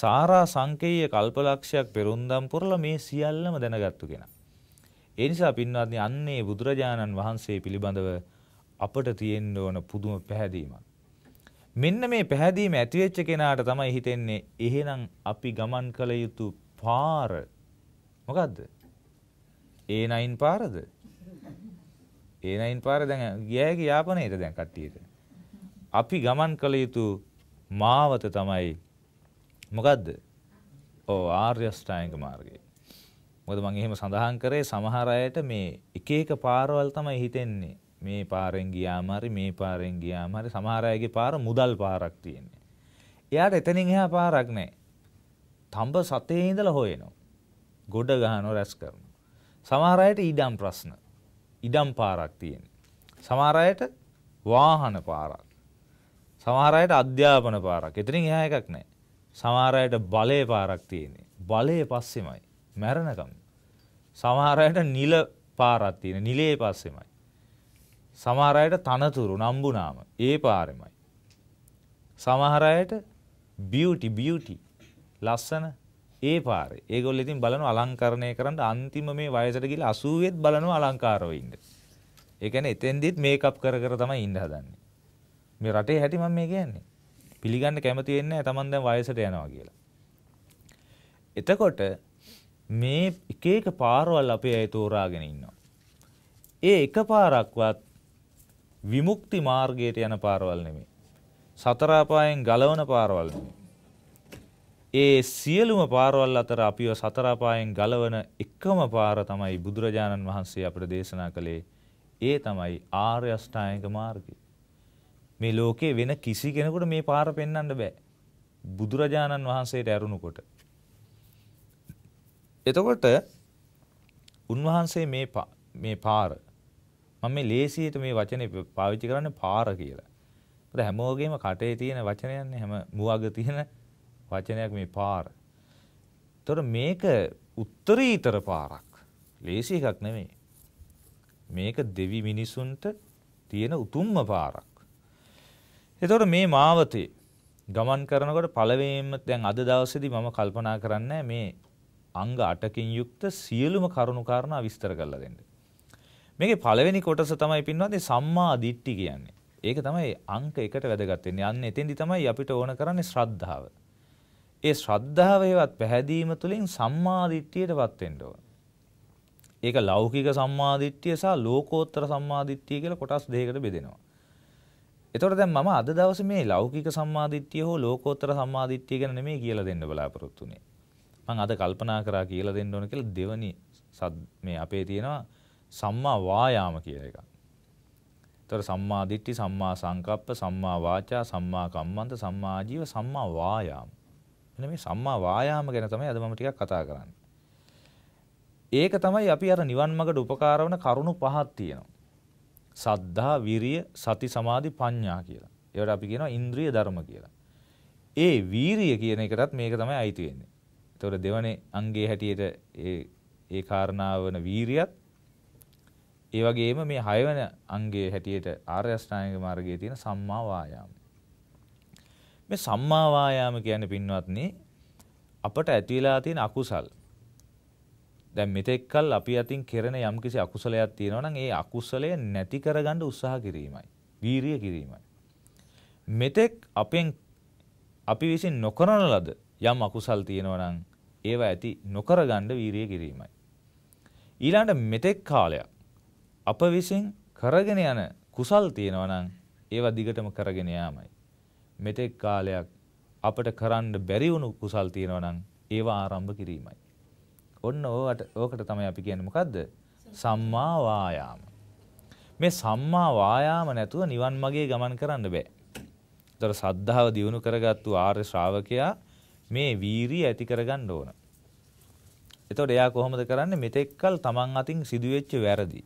සාරා සංකේය කල්පලක්ෂයක් පෙරුන්දම් පුරලා මේ සියල්ලම දැනගත්තු කෙනා. ඒ නිසා පින්වත්නි අන්නේ බුදුරජාණන් වහන්සේ පිළිබඳව අපට තියෙන්න ඕන පුදුම පැහැදීමක්. මෙන්න මේ පැහැදීම ඇතිවෙච්ච කෙනාට තමයි හිතෙන්නේ එහෙනම් අපි ගමන් කළ යුතු පාර මොකද්ද? A9 පාරද? A9 පාර දැන් ගියාගේ යාපනයේද දැන් කට්ටියට. අපි ගමන් කළ යුතු මාවත තමයි මොකද්ද? ඕ ආර්ය අෂ්ටාංග මාර්ගය. මොකද මම එහෙම සඳහන් කරේ සමහර අයට මේ එක එක පාරවල් තමයි හිතෙන්නේ. මේ පාරෙන් ගියාම හරි මේ පාරෙන් ගියාම හරි සමහර අයගේ පාර මුදල් පාරක් තියෙන්නේ. එයාට එතනින් එහා පාරක් නැහැ. තඹ සතේ ඉඳලා හොයනවා. ගොඩ ගහනවා රැස් කරනවා. සමහර අයට ඊඩම් ප්‍රශ්න. ඉඩම් පාරක් තියෙන්නේ. සමහර අයට වාහන පාරක්. සමහර අයට අධ්‍යාපන පාරක්. එතනින් එහා එකක් නැහැ. සමහර අයට බලේ පාරක් තියෙන්නේ. බලේ පස්සෙමයි මැරණකම්. සමහර අයට නිල පාරක් තියෙන නිලේ පස්සෙමයි. සමහර අයට තනතුරු නම්බුනාම ඒ පාරෙමයි. සමහර අයට බියුටි බියුටි ලස්සන ඒ පාරේ. ඒගොල්ලෝ ඉතින් බලනවා අලංකරණය කරන්න අන්තිම මේ වයසට ගිහලා 80ෙත් බලනවා අලංකාරව ඉන්න. ඒ කියන්නේ එතෙන්දිත් මේකප් කර කර තමයි ඉන්න හදන්නේ. මේ රටේ හැටි මම මේ කියන්නේ. පිළිගන්න කැමති වෙන්නේ නැහැ Taman දැන් වයසට යනවා කියලා. එතකොට මේ එක එක පාරවල් අපේ අය තෝරාගෙන ඉන්නවා. ඒ එක පාරක්වත් විමුක්ති මාර්ගයට යන පාරවල් නෙමේ. සතරාපායෙන් ගලවන පාරවල් නෙමේ. ඒ සියලුම පාරවල් අතර අපිව සතරාපායෙන් ගලවන එකම පාර තමයි බුදුරජාණන් වහන්සේ අපට දේශනා කළේ. ඒ තමයි ආර්ය අෂ්ටාංගික මාර්ගය. මේ ලෝකේ වෙන කිසි කෙනෙකුට මේ පාර පෙන්වන්න බෑ. බුදුරජාණන් වහන්සේට ඇරුණු කොට. එතකොට උන්වහන්සේ මේ මේ පාර මම මේ ලේසියට මේ වචනේ පාවිච්චි කරන්නේ පාර කියලා. මොකද හැමෝගෙම කටේ තියෙන වචනයන්නේ හැම මුවග තියෙන වචනයක් මේ පාර. ඒතර මේක උත්තරීතර පාරක්. ලේසි එකක් නෙමෙයි. මේක දෙවි මිනිසුන්ට තියෙන උතුම්ම පාරක්. ඒතර මේ මාවතේ ගමන් කරනකොට පළවෙනිම දැන් අද දවසේදී මම කල්පනා කරන්නේ මේ අංග 8කින් යුක්ත සියලුම කරුණු කාරණා විස්තර කරලා දෙන්න. මේකේ පළවෙනි කොටස තමයි පින්නවන්නේ සම්මා දිට්ඨි කියන්නේ. ඒක තමයි අංක එකට වැදගත් වෙන්නේ. අන්න එතෙන්දි තමයි අපිට ඕන කරන්නේ ශ්‍රද්ධාව. ඒ ශ්‍රද්ධාවේවත් පැහැදීම තුළින් සම්මා දිට්ඨියටපත් වෙන්න ඕන. ඒක ලෞකික සම්මා දිට්ඨිය සහ ලෝකෝත්තර සම්මා දිට්ඨිය කියලා කොටස් දෙකකට බෙදෙනවා. එතකොට දැන් මම අද දවසේ මේ ලෞකික සම්මා දිට්ඨිය හෝ ලෝකෝත්තර සම්මා දිට්ඨිය ගැන නෙමෙයි කියලා දෙන්න බලාපොරොත්තු වෙන්නේ. මම අද කල්පනා කරා කියලා දෙන්න ඕන කියලා දෙවනි මේ අපේ තියෙනවා සම්මා වායාම කියලා එකක්. ඒතර සම්මා දිට්ඨි, සම්මා සංකප්ප, සම්මා වාචා, සම්මා කම්මන්ත, සම්මා ආජීව, සම්මා වායාම. එන මේ සම්මා වායාම ගැන තමයි අද මම ටිකක් කතා කරන්නේ. ඒක තමයි අපි අර නිවන් මඟට උපකාර වන කරුණු පහක් තියෙනවා. සද්ධා, විරිය, සති, සමාධි, ප්‍රඥා කියලා. ඒවට අපි කියනවා ඉන්ද්‍රිය ධර්ම කියලා. ඒ වීරිය කියන එකටත් මේක තමයි අයිති වෙන්නේ. ඒතකොට දෙවනේ අංගයේ හැටියට ඒ ඒ කාරණාව වන වීරියත් ඒ වගේම මේ හයවන අංගයේ හැටියට ආර්ය අෂ්ටාංගික මාර්ගයේ තියෙන සම්මා වායාම. මේ සම්මා වායාම කියන්නේ පින්වත්නි අපට ඇතිලා තියෙන අකුසල්. දැන් මෙතෙක්කල් අපි අතින් කෙරෙන යම්කිසි අකුසලයක් තියෙනවා නම් ඒ අකුසලය නැති කරගන්න උත්සාහ කිරීමයි. වීරිය කිරීමයි. මෙතෙක් අපෙන් අපි විසින් නොකරන ලද යම් අකුසල් තියෙනවා නම් ඒවා ඇති නොකරගන්න වීරිය කිරීමයි. ඊළඟට මෙතෙක් කාලයක් අප විසින් කරගෙන යන කුසල් තියෙනවා නම් ඒවා දිගටම කරගෙන යාමයි. මෙතෙක් කාලයක් අපට කරන්න බැරි වුණු කුසල් තියෙනවා නම් ඒවා ආරම්භ කිරීමයි. ඔන්න ඕකට ඕකට තමයි අපි කියන්නේ මොකද්ද? සම්මා වායාම. මේ සම්මා වායාම නැතුව නිවන් මාගේ ගමන් කරන්න බෑ. ඒතර සද්ධාව දියුණු කරගත්තු ආර්ය ශ්‍රාවකයා මේ වීරිය ඇති කරගන්න ඕන. එතකොට එයා කොහොමද කරන්නේ? මෙතෙක්කල් තමන් අතින් සිදුවෙච්ච වැරදි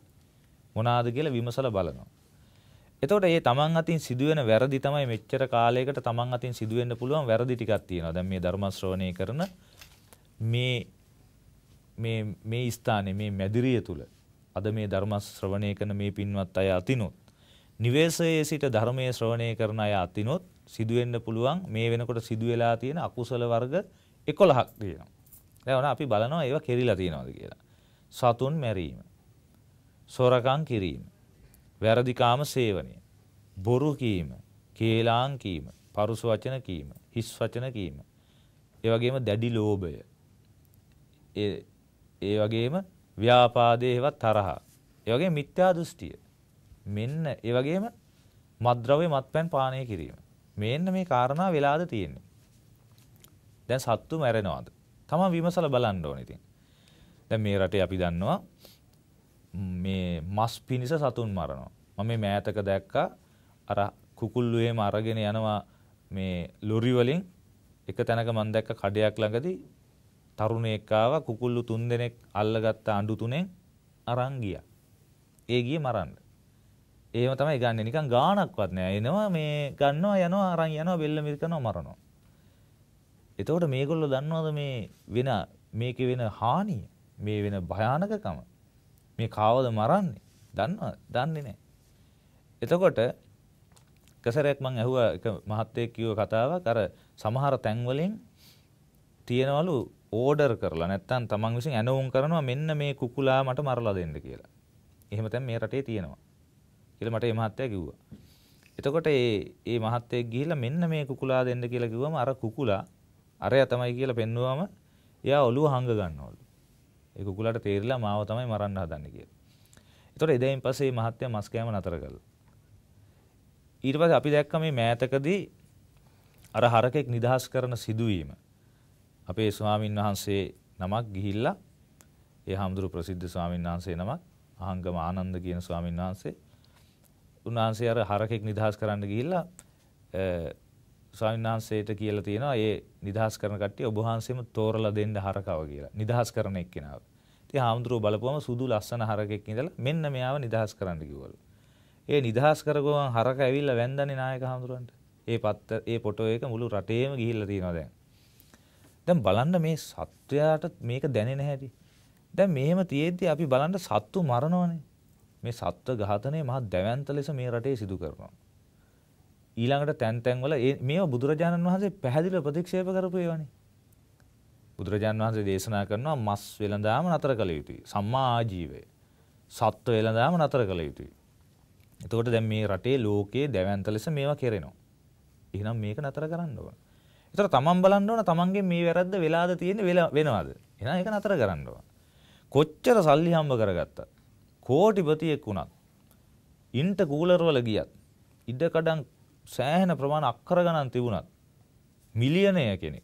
මොනාද කියලා විමසලා බලනවා. එතකොට ඒ තමන් අතින් සිදුවෙන වැරදි තමයි මෙච්චර කාලයකට තමන් අතින් සිදුවෙන්න පුළුවන් වැරදි ටිකක් තියෙනවා. දැන් මේ ධර්ම ශ්‍රවණය කරන මේ මේ මේ ස්ථානයේ මේ මැදිරිය තුල අද මේ ධර්ම ශ්‍රවණය කරන මේ පින්වත් අය අතිනොත් නිවේශයේ සිට ධර්මයේ ශ්‍රවණය කරන අය අතිනොත් සිදුවෙන්න පුළුවන් මේ වෙනකොට සිදුවෙලා තියෙන අකුසල වර්ග 11ක් තියෙනවා. දැන් අපි බලනවා ඒවා කෙරිලා තියෙනවද කියලා. සතුන් මැරීම සොරකං කිරීම. වැරදිකාම සේවනය. බොරු කීම, කේලාං කීම, පරුස වචන කීම, හිස් වචන කීම. ඒ වගේම දැඩි ලෝභය. ඒ ඒ වගේම ව්‍යාපාදේ හෙවත් තරහ. ඒ වගේම මිත්‍යා දෘෂ්ටිය. මෙන්න ඒ වගේම මද්ද්‍රව්‍ය මත්පැන් පානය කිරීම. මෙන්න මේ කාරණා වෙලාද තියෙන්නේ. දැන් සත්තු මැරෙනවාද? තමන් විමසලා බලන්න ඕනේ ඉතින්. දැන් මේ රටේ අපි දන්නවා මේ මස් පිණිස සතුන් මරනවා. මම මේ මෑතක දැක්කා අර කුකුල්ලුවේම අරගෙන යනවා මේ ලොරි වලින් එක තැනක මම දැක්ක කඩයක් ළඟදී තරුණයෙක් ආවා කුකුල්ලු තුන්දෙනෙක් අල්ලගත්ත අඬු තුනෙන් අරන් ගියා. ඒ ගියේ මරන්න. ඒව තමයි ගන්නෙ නිකන් ගාණක්වත් නෑ. එනවා මේ ගන්නවා යනවා අරන් යනවා බෙල්ල මිර කරනවා මරනවා. එතකොට මේගොල්ලෝ දන්නවද මේ වෙන මේකේ වෙන හානිය මේ වෙන භයානකකම මේ කාවද මරන්නේ? දන්නවද? දන්නේ නැහැ. එතකොට කසරයක් මං ඇහුවා එක මහත්තයෙක් කිව්ව කතාවක් අර සමහර තැන්වලින් තියෙනවලු ඕඩර් කරලා නැත්තම් තමන් විසින් ඇනවුම් කරනවා මෙන්න මේ කුකුලා මට මරලා දෙන්න කියලා. එහෙම දැන් මේ රටේ තියෙනවා. කියලා මට මේ මහත්තයා කිව්වා. එතකොට ඒ ඒ මහත්තයෙක් ගිහිල්ලා මෙන්න මේ කුකුලා දෙන්න කියලා කිව්වම අර කුකුලා අරයා තමයි කියලා පෙන්නුවම එයා ඔළුව හංග ගන්නවලු. ඒ කුකුලට තේරිලා මාව තමයි මරන්න හදන්නේ කියලා. ඒතකොට එදයින් පස්සේ මේ මහත්ය මස් කෑම නතර කළා. ඊට පස්සේ අපි දැක්ක මේ මෑතකදී අර හරකෙක් නිදහස් කරන සිදුවීම අපේ ස්වාමින් වහන්සේ නමක් ගිහිල්ලා ඒ හාමුදුරු ප්‍රසිද්ධ ස්වාමින් වහන්සේ නමක් අහංගම ආනන්ද කියන ස්වාමින් වහන්සේ උන්වහන්සේ අර හරකෙක් නිදහස් කරන්න ගිහිල්ලා ස්වාමින්වහන්සේට කියලා තියෙනවා ඒ නිදහස් කරන කට්ටිය ඔබ වහන්සේම තෝරලා දෙන්න හරකව කියලා. නිදහස් කරන එක්කෙනාව. ඉතින් හාමුදුරුවෝ බලපුවම සුදු ලස්සන හරකෙක් ඉඳලා මෙන්න මෙයාව නිදහස් කරන්න කිව්වලු. ඒ නිදහස් කරගොන් හරක ඇවිල්ලා වැන්දනේ නායක හාමුදුරුවන්ට. ඒ පත්ත ඒ ෆොටෝ එක මුළු රටේම ගිහිල්ලා තියෙනවා දැන්. දැන් බලන්න මේ සත්වයාට මේක දැනෙන්නේ නැහැටි. දැන් මෙහෙම තියෙද්දි අපි බලන්න සත්තු මරණවනේ. මේ සත්ව ඝාතනය මහා දැවැන්ත ලෙස මේ රටේ සිදු කරනවා. ඊළඟට තැන් තැන්වල මේ බුදුරජාණන් වහන්සේ පැහැදිලිව ප්‍රතික්ෂේප කරපු ඒවානේ. බුදුරජාණන් වහන්සේ දේශනා කරනවා මස් වෙළඳාම නතර කළ යුතුයි. සම්මා ආජීවය. සත්ව වෙළඳාම නතර කළ යුතුයි. එතකොට දැන් මේ රටේ ලෝකයේ දැවැන්ත ලෙස මේවා කෙරෙනවා. එහෙනම් මේක නතර කරන්න ඕන. ඒතර තමන් බලන්න ඕන තමන්ගේ මේ වැරද්ද වෙලාද තියෙන්නේ වෙනවද? එහෙනම් ඒක නතර කරන්න ඕන. කොච්චර සල්ලි හම්බ කරගත්තත් කෝටිපතියෙක් වුණත් ඉන්ට කූලර් වල ගියත් ඉඩකඩම් සෑහෙන ප්‍රමාණ අක්කර ගණන් තිබුණත් මිලියනය කෙනෙක්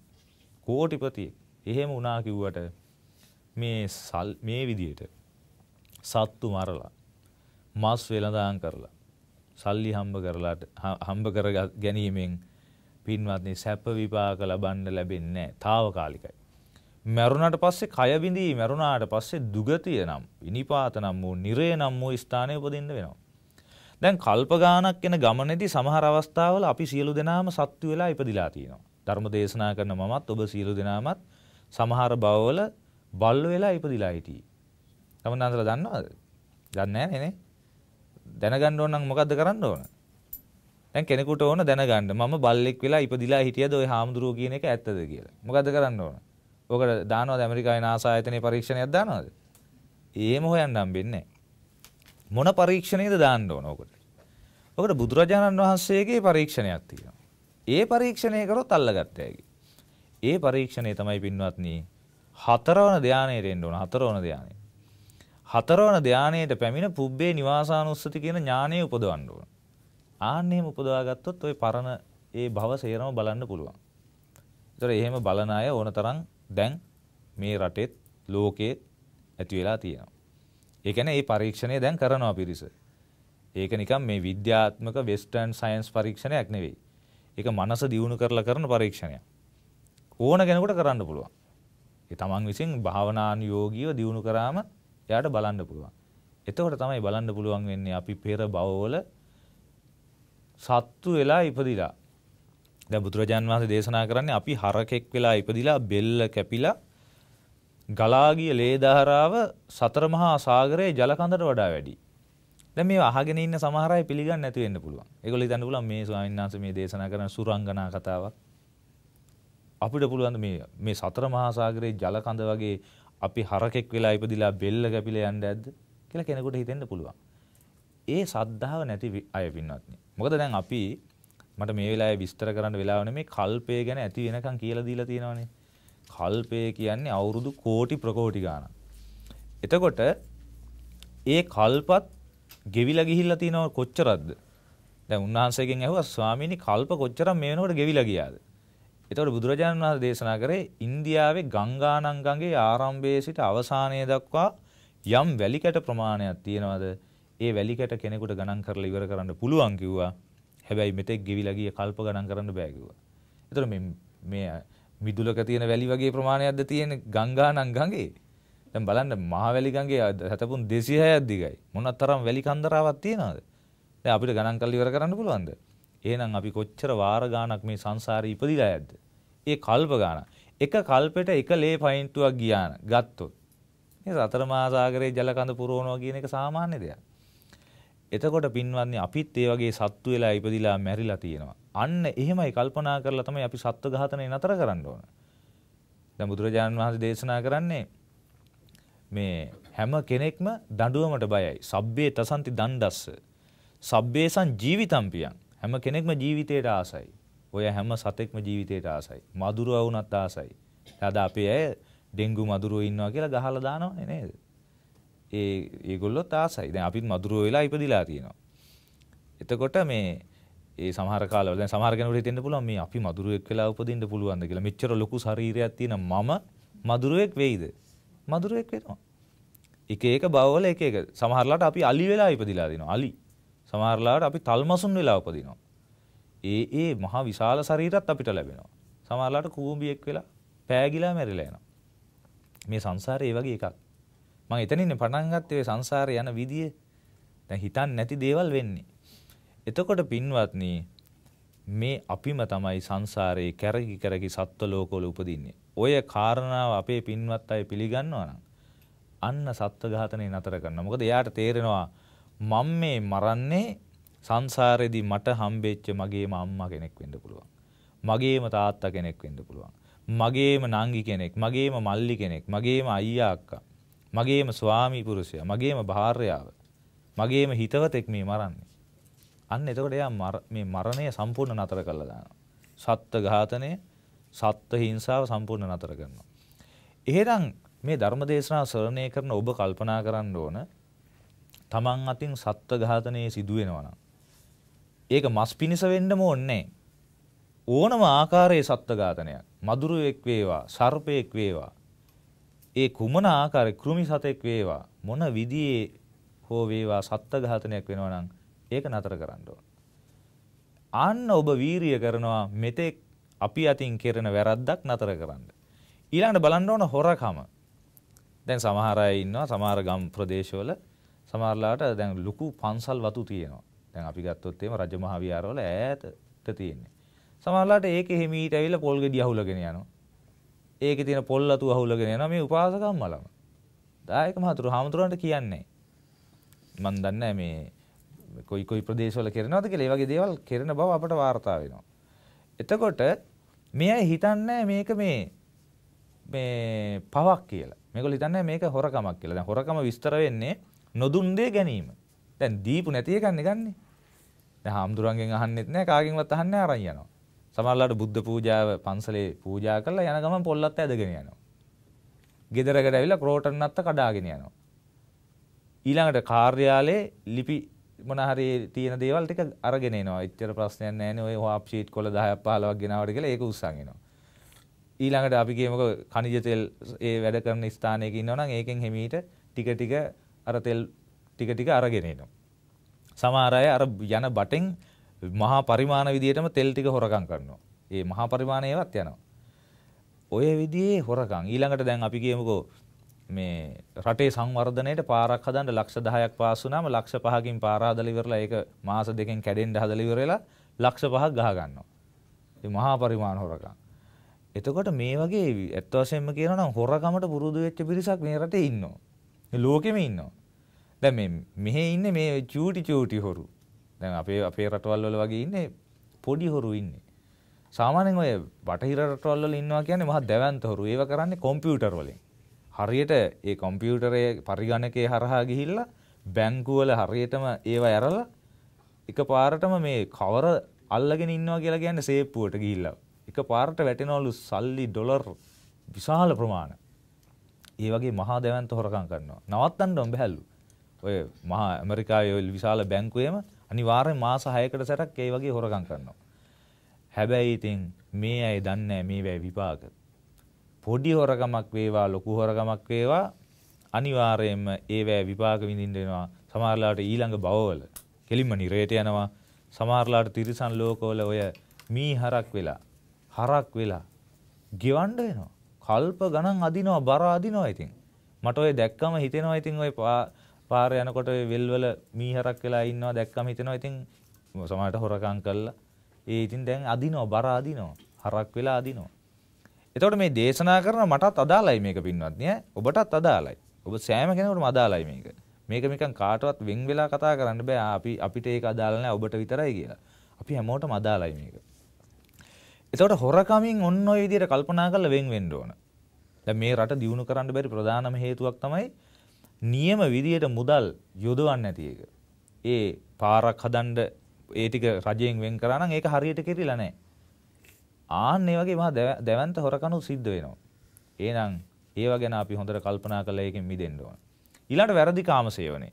කෝටිපතියෙක් එහෙම වුණා කිව්වට මේ සල් මේ විදියට සත්තු මරලා මස් වෙළඳාම් කරලා සල්ලි හම්බ කරලාට හම්බ කර ගැනීමෙන් පින්වත්නි සැප විපාක ලබන්න ලැබෙන්නේ නැහැ. తాවකාලිකයි. මරුණාට පස්සේ කය බිඳී මරුණාට පස්සේ දුගතිය නම් විනිපාත නම් වූ නිරය නම් වූ ස්ථානයේ උපදින්න වෙනවා. දැන් කල්ප ගානක් එන ගමනේදී සමහර අවස්ථාවල අපි සියලු දෙනාම සත්තු වෙලා ඉපදිලා තියෙනවා. ධර්ම දේශනා කරන මමත් ඔබ සියලු දෙනාමත් සමහර බවවල බල්ලු වෙලා ඉපදිලා හිටියේ. තමන් අන්තර දන්නවද? දන්නේ නැහැ නේ. දැනගන්න ඕන නම් මොකද්ද කරන්න ඕන? දැන් කෙනෙකුට ඕන දැනගන්න මම බල්ලෙක් වෙලා ඉපදිලා හිටියද ওই හාමුදුරුවෝ කියන එක ඇත්තද කියලා. මොකද්ද කරන්න ඕන? ඕකට දානවද ඇමරිකාවේ NASA ආයතනයේ පරීක්ෂණයක් දානවද? ඒම හොයන්න හම්බෙන්නේ නැහැ. මොන පරීක්ෂණයද දාන්න ඕන ඕකට. ඔකට බුදුරජාණන් වහන්සේගේ පරීක්ෂණයක් තියෙනවා. ඒ පරීක්ෂණය කරොත් අල්ලගත්ත හැකි. ඒ පරීක්ෂණය තමයි පින්වත්නි හතරවන ධානයට එන්න ඕන හතරවන ධානය. හතරවන ධානයට පැමිණ පුබ්බේ නිවාසානුස්සති කියන ඥානය උපදවන්න ඕන. ආන්නේම උපදවා ගත්තොත් ওই පරණ ඒ භව සේරම බලන්න පුළුවන්. ඒතර එහෙම බලන අය ඕනතරම් දැන් මේ රටෙත් ලෝකෙත් ඇති වෙලා තියෙනවා. ඒ කියන්නේ මේ පරීක්ෂණය දැන් කරනවා පිරිස. ඒක නිකන් මේ විද්‍යාත්මක වෙස්ටර්න් සයන්ස් පරීක්ෂණයක් නෙවෙයි. ඒක මනස දියුණු කරලා කරන පරීක්ෂණයක්. ඕන කෙනෙකුට කරන්න පුළුවන්. ඒ තමන් විසින් භාවනානුයෝගීව දියුණු කරාම එයාට බලන්න පුළුවන්. එතකොට තමයි බලන්න පුළුවන් වෙන්නේ අපි පෙර භවවල සත්තු වෙලා ඉපදිලා. දැන් බුදුරජාන් වහන්සේ දේශනා කරන්නේ අපි හරකෙක් වෙලා ඉපදිලා බෙල්ල කැපිලා ගලාගිය ලේධාරාව සතරමහා සාගරයේ ජලකඳට වඩා වැඩි. දැන් මේ අහගෙන ඉන්න සමහර අය පිළිගන්නේ නැති වෙන්න පුළුවන්. ඒගොල්ලෝ හිතන්න පුළුවන් මේ ස්වාමීන් වහන්සේ මේ දේශනා කරන සුරංගනා කතාවක්. අපිට පුළුවන් මේ මේ සතරමහා සාගරයේ ජලකඳ වගේ අපි හරකෙක් වෙලා ඉපදිලා බෙල්ල කැපිලා යන්න ඇද්ද කියලා කෙනෙකුට හිතෙන්න පුළුවන්. ඒ සද්ධාව නැති අය පින්වත්නි. මොකද දැන් අපි මට මේ වෙලාවේ විස්තර කරන්න වෙලාව නෙමෙයි කල්පය ගැන ඇති වෙනකන් කියලා දීලා තියෙනවානේ. කල්පය කියන්නේ අවුරුදු කෝටි ප්‍රකෝටි ගාණක්. එතකොට ඒ කල්පත් ගෙවිලා ගිහිල්ලා තිනව කොච්චරක්ද? දැන් උන්වහන්සේගෙන් ඇහුවා ස්වාමීනි කල්ප කොච්චරක් මේ වෙනකොට ගෙවිලා ගියාද? එතකොට බුදුරජාණන් වහන්සේ දේශනා කරේ ඉන්දියාවේ ගංගානම් ගඟේ ආරම්භයේ සිට අවසානය දක්වා යම් වැලිකැට ප්‍රමාණයක් තියෙනවද? ඒ වැලිකැට කෙනෙකුට ගණන් කරලා ඉවර කරන්න පුළුවන් කිව්වා. හැබැයි මෙතෙක් ගෙවිලා ගිය කල්ප ගණන් කරන්න බෑ කිව්වා. එතකොට මේ මේ මිදුලක තියෙන වැලි වගේ ප්‍රමාණයක්ද තියෙන්නේ ගංගා නම් ගඟේ. දැන් බලන්න මහවැලි ගඟේ සතපුන් 206ක් දිගයි. මොනතරම් වැලි කන්දරාවක් තියනවද? දැන් අපිට ගණන් කරලා ඉවර කරන්න පුළුවන්ද? එහෙනම් අපි කොච්චර වාර ගාණක් මේ සංසාරේ ඉපදිලා ඇද්ද? ඒ කල්ප ගාණ. එක කල්පෙට එක ලේ පයින්ටුවක් ගියාන ගත්තොත්. මේ සතර මහා සාගරයේ ජල කඳ පුරවනවා කියන එක සාමාන්‍ය දෙයක්. එතකොට පින්වත්නි අපිත් ඒ වගේ සත්තු වෙලා ඉපදිලා මැරිලා තියෙනවා. අන්න එහෙමයි කල්පනා කරලා තමයි අපි සත්ව ඝාතනය නතර කරන්න ඕන. දැන් බුදුරජාණන් වහන්සේ දේශනා කරන්නේ මේ හැම කෙනෙක්ම දඬුවමට බයයි. සබ්බේ තසන්ති දණ්ඩස්ස. සබ්බේසං ජීවිතම්පියන්. හැම කෙනෙක්ම ජීවිතයට ආසයි. ඔය හැම සතෙක්ම ජීවිතයට ආසයි. මදුරුවා වුණත් ආසයි. අද අපේ අය ඩෙන්ගු මදුරුවෝ ඉන්නවා කියලා ගහලා දානවනේ නේද? ඒ ඒගොල්ලොත් ආසයි. දැන් අපිත් මදුරුවෝ වෙලා ඉපදිලා තියෙනවා. එතකොට මේ ඒ සමහරකාලවල දැන් සමහර කෙනෙකුට හිතෙන්න පුළුවන් මේ අපි මදුරුවෙක් වෙලා උපදින්න පුළුවන්ද කියලා. මෙච්චර ලොකු ශරීරයක් තියෙන මම මදුරුවෙක් වෙයිද? මදුරුවෙක් වෙනවා. එක එක බවවල එක එක සමහරලාට අපි අලි වෙලා ඉපදිලා දිනවා. අලි. සමහරලාට අපි තල්මසුන් වෙලා උපදිනවා. ඒ ඒ මහා විශාල ශරීරත් අපිට ලැබෙනවා. සමහරලාට කූඹියෙක් වෙලා පෑගිලා මැරිලා යනවා. මේ සංසාරේ ඒ වගේ එකක්. මම එතනින් පටන් ගත්තේ සංසාරේ යන විදිය දැන් හිතන්නේ නැති දේවල් වෙන්නේ. එතකොට පින්වත්නි මේ අපිම තමයි සංසාරයේ කැරකි කැරකි සත්ව ලෝකවල උපදින්නේ. ඔය කාරණාව අපේ පින්වත් අය පිළිගන්නවා නම් අන්න සත්ව ඝාතනය නතර කරන්න. මොකද එයාට තේරෙනවා මම මේ මරන්නේ සංසාරේදී මට හම්බෙච්ච මගේම අම්මා කෙනෙක් වෙන්න පුළුවන්. මගේම තාත්තා කෙනෙක් වෙන්න පුළුවන්. මගේම නංගි කෙනෙක්, මගේම මල්ලි කෙනෙක්, මගේම අයියා අක්කා, මගේම ස්වාමි පුරුෂයා, මගේම භාර්යාව, මගේම හිතවතෙක් මේ මරන්නේ. අන්න එතකොට එයා මේ මරණය සම්පූර්ණ නතර කරලා දානවා. සත්ත්ව ඝාතනය, සත්ත්ව හිංසාව සම්පූර්ණ නතර කරනවා. එහෙනම් මේ ධර්මදේශනා ශ්‍රවණය කරන ඔබ කල්පනා කරන්න ඕන තමන් අතින් සත්ත්ව ඝාතනයේ සිදු වෙනවා ඒක මස් පිනිස වෙන්නම ඕනේ ඕනම ආකාරයේ සත්ත්ව ඝාතනයක් මදුරුවෙක් වේවා සර්පයෙක් වේවා ඒ කුමන ආකාරයේ කෘමි සතෙක් වේවා මොන විදියේ හෝ වේවා සත්ත්ව ඝාතනයක් වෙනවා නම් ඒක නතර කරන්න ඕන. අන්න ඔබ වීරිය කරනවා මෙතෙක් අපි අතින් කෙරෙන වැරද්දක් නතර කරන්න. ඊළඟට බලන්න ඕන හොරකම. දැන් සමහර අය ඉන්නවා සමහර ගම් ප්‍රදේශවල සමහරලාට දැන් ලুকু පන්සල් වතු තියෙනවා. දැන් අපි ගත්තොත් එහෙම රජමහා විහාරවල ඈතට තියෙන්නේ. සමහරලාට ඒක හිමීට ඇවිල්ලා පොල් ගෙඩි අහුලගෙන යනවා. ඒකේ තියෙන පොල් වතු අහුලගෙන යනවා මේ උපාසකම්මලම. දායක මහතුරු හාමුදුරන්ට කියන්නේ. මන් දන්නේ මේ කොයි කොයි ප්‍රදේශවල කරනවද කියලා ඒ වගේ දේවල් කරන බව අපට වාර්තා වෙනවා. එතකොට මේ අය හිතන්නේ මේක මේ මේ පවක් කියලා. මේගොල්ලෝ හිතන්නේ මේක හොරකමක් කියලා. දැන් හොරකම විස්තර වෙන්නේ නොදුන් දේ ගැනීම. දැන් දීපු නැති එකන්නේ ගන්නෙ. දැන් හාමුදුරන්ගෙන් අහන්නෙත් නැහැ කාගෙන්වත් අහන්නේ අරන් යනවා. සමහරලාට බුද්ධ පූජාව පන්සලේ පූජා කරලා යන ගමන් පොල්ලත් ඇදගෙන යනවා. ගෙදරකට ඇවිල්ලා ක්‍රෝටන් අත්ත කඩාගෙන යනවා. ඊළඟට කාර්යාලයේ ලිපි මොනහරි තියෙන දේවල් ටික අරගෙන එනවා. එච්චර ප්‍රශ්නයක් නැහැ නේ ඔය හොප් ෂීට් කොළ 10ක් 15ක් ගෙනාවට කියලා ඒක උස්සන් එනවා. ඊළඟට අපි ගේමක කනිජ තෙල් ඒ වැඩ කරන ස්ථානයක ඉන්නවා නම් ඒකෙන් හිමීට ටික ටික අර තෙල් ටික ටික අරගෙන එනවා. සමහර අය අර යන බටෙන් මහා පරිමාණ විදියටම තෙල් ටික හොරකම් කරනවා. ඒ මහා පරිමාණ ඒවත් යනවා. ඔය විදිහේ හොරකම් ඊළඟට දැන් අපි කියමුකෝ මේ රටේ සංවර්ධනයට පාරක් හදන්න ලක්ෂ 10ක් පාස් වුණාම ලක්ෂ 5කින් පාර හදලා ඉවරලා ඒක මාස දෙකෙන් කැඩෙන්න හදලා ඉවරලා ලක්ෂ 5ක් ගහ ගන්නවා. ඒ මහා පරිමාණ හොරකම්. එතකොට මේ වගේ ඇත්ත වශයෙන්ම කියනවා නම් හොරකමට පුරුදු වෙච්ච පිරිසක් මේ රටේ ඉන්නවා. මේ ලෝකෙම ඉන්නවා. දැන් මේ මෙහි ඉන්නේ මේ චූටි චූටි හොරු. දැන් අපේ අපේ රටවල් වල වගේ ඉන්නේ පොඩි හොරු ඉන්නේ. සාමාන්‍යයෙන් ඔය බටහිර රටවල් වල ඉන්නවා කියන්නේ මහා දැවැන්ත හොරු. ඒව කරන්නේ කොම්පියුටර් වලින්. හරියට ඒ කොම්පියුටරය පරිගණකය හරහා ගිහිල්ලා බැංකුවල හරියටම ඒව ඇරලා එක පාරටම මේ කවර අල්ලගෙන ඉන්නවා කියලා කියන්නේ සේප්පුවට ගිහිල්ලා එක පාරට වැටෙනවලු සල්ලි ඩොලර් විශාල ප්‍රමාණ. ඒ වගේ මහා දැවැන්ත හොරකම් කරනවා. නවත්තන්න ඕන බැහැලු. ඔය මහා ඇමරිකාවේ ඔය විශාල බැංකුවේම අනිවාර්යෙන් මාස 6කට සැරයක් ඒ වගේ හොරකම් කරනවා. හැබැයි ඉතින් මේ අය දන්නේ නැහැ මේ වෙයි විපාක. පොඩි හොරකමක් වේවා ලොකු හොරකමක් වේවා අනිවාර්යයෙන්ම ඒවැ විපාක විඳින්න වෙනවා සමහරලාට ඊළඟ භවවල කෙලින්ම නිරේට යනවා සමහරලාට තිරිසන් ලෝකවල ඔය මී හරක් වෙලා හරක් වෙලා ගෙවන්න වෙනවා කල්ප ගණන් අදිනවා බර අදිනවා ඉතින් මට ඔය දැක්කම හිතෙනවා ඉතින් ඔය පාර යනකොට ඔය වෙල්වල මී හරක් වෙලා ඉන්නවා දැක්කම හිතෙනවා ඉතින් සමහරට හොරකම් කළා ඒ ඉතින් දැන් අදිනවා බර අදිනවා හරක් වෙලා අදිනවා එතකොට මේ දේශනා කරන මටත් අදාළයි මේක පින්වත්නි ඔබටත් අදාළයි. ඔබ සෑම කෙනෙකුටම අදාළයි මේක. මේක නිකන් කාටවත් වෙන් වෙලා කතා කරන්න බෑ. අපි අපිට ඒක අදාළ නැහැ ඔබට විතරයි කියලා. අපි හැමෝටම අදාළයි මේක. එතකොට හොරකමින් ඔන්න ඔය විදිහට කල්පනා කරලා වෙන් වෙන්න ඕන. දැන් මේ රට දියුණු කරන්න බැරි ප්‍රධානම හේතුවක් තමයි නියම විදියට මුදල් යොදවන්නේ නැති එක. ඒ පාරක් හදන්න ඒ ටික රජයෙන් වෙන් කරා නම් ඒක හරියට කෙරිලා නැහැ. ආන්න ඒ වගේ මහා දැවැන්ත හොරකණු සිද්ධ වෙනවා. එහෙනම් ඒව ගැන අපි හොඳට කල්පනා කරලා ඒකෙන් මිදෙන්න ඕන. ඊළඟට වැරදි කාම සේවනය.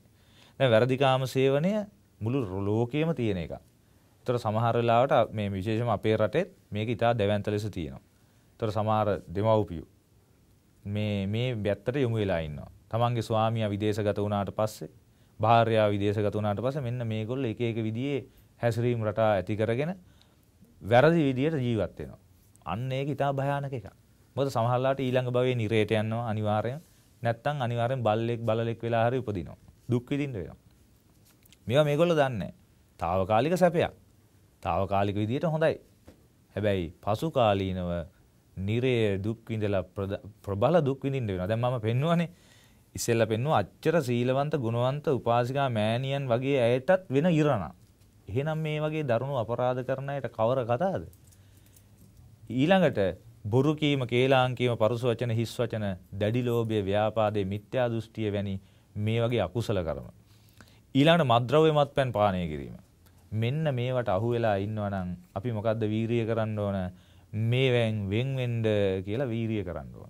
දැන් වැරදි කාම සේවනය මුළු ලෝකයේම තියෙන එකක්. ඒතර සමහර වෙලාවට මේ විශේෂම අපේ රටේ මේක ඉතා දැවැන්ත ලෙස තියෙනවා. ඒතර සමහර දෙමව්පියෝ මේ මේ වැත්තට යොමු වෙලා ඉන්නවා. තමන්ගේ ස්වාමියා විදේශගත වුණාට පස්සේ භාර්යාව විදේශගත වුණාට පස්සේ මෙන්න මේගොල්ලෝ එක එක විදිහේ හැසිරීම් රටා ඇති කරගෙන වැරදි විදියට ජීවත් වෙනවා. අන්න ඒක ඉතා භයානක එකක්. මොකද සමහරලාට ඊළඟ භවයේ නිරේට යනවා අනිවාර්යෙන්. නැත්තම් අනිවාර්යෙන් බල්ලෙක් බලලෙක් වෙලා හරි උපදිනවා. දුක් විඳින්න වෙනවා. මේවා මේගොල්ලෝ දන්නේ తాවකාලික සැපයක්. తాවකාලික විදියට හොඳයි. හැබැයි පසු කාලීනව නිරේ දුක් විඳලා ප්‍රබල දුක් විඳින්න වෙනවා. දැන් මම පෙන්නුවානේ ඉස්සෙල්ලා පෙන්නුවා අච්චර සීලවන්ත ගුණවන්ත උපාසිකා මෑණියන් වගේ ඇයටත් වෙන ඉරණක්. එහෙනම් මේ වගේ දරුණු අපරාධ කරන අයට කවර කතාද? ඊළඟට බොරු කීම, කේලාම් කීම, පරුස වචන, හිස් වචන, දැඩි ලෝභය, ව්‍යාපාදේ, මිත්‍යා දෘෂ්ටිය වැනි මේ වගේ අකුසල කර්ම. ඊළඟට මද්ද්‍රව්‍ය මත්පැන් පානය කිරීම. මෙන්න මේවට අහු වෙලා ඉන්නවනම් අපි මොකද්ද වීරිය කරන්න ඕන? මේවෙන් වෙන් වෙන්න කියලා වීරිය කරන්න ඕන.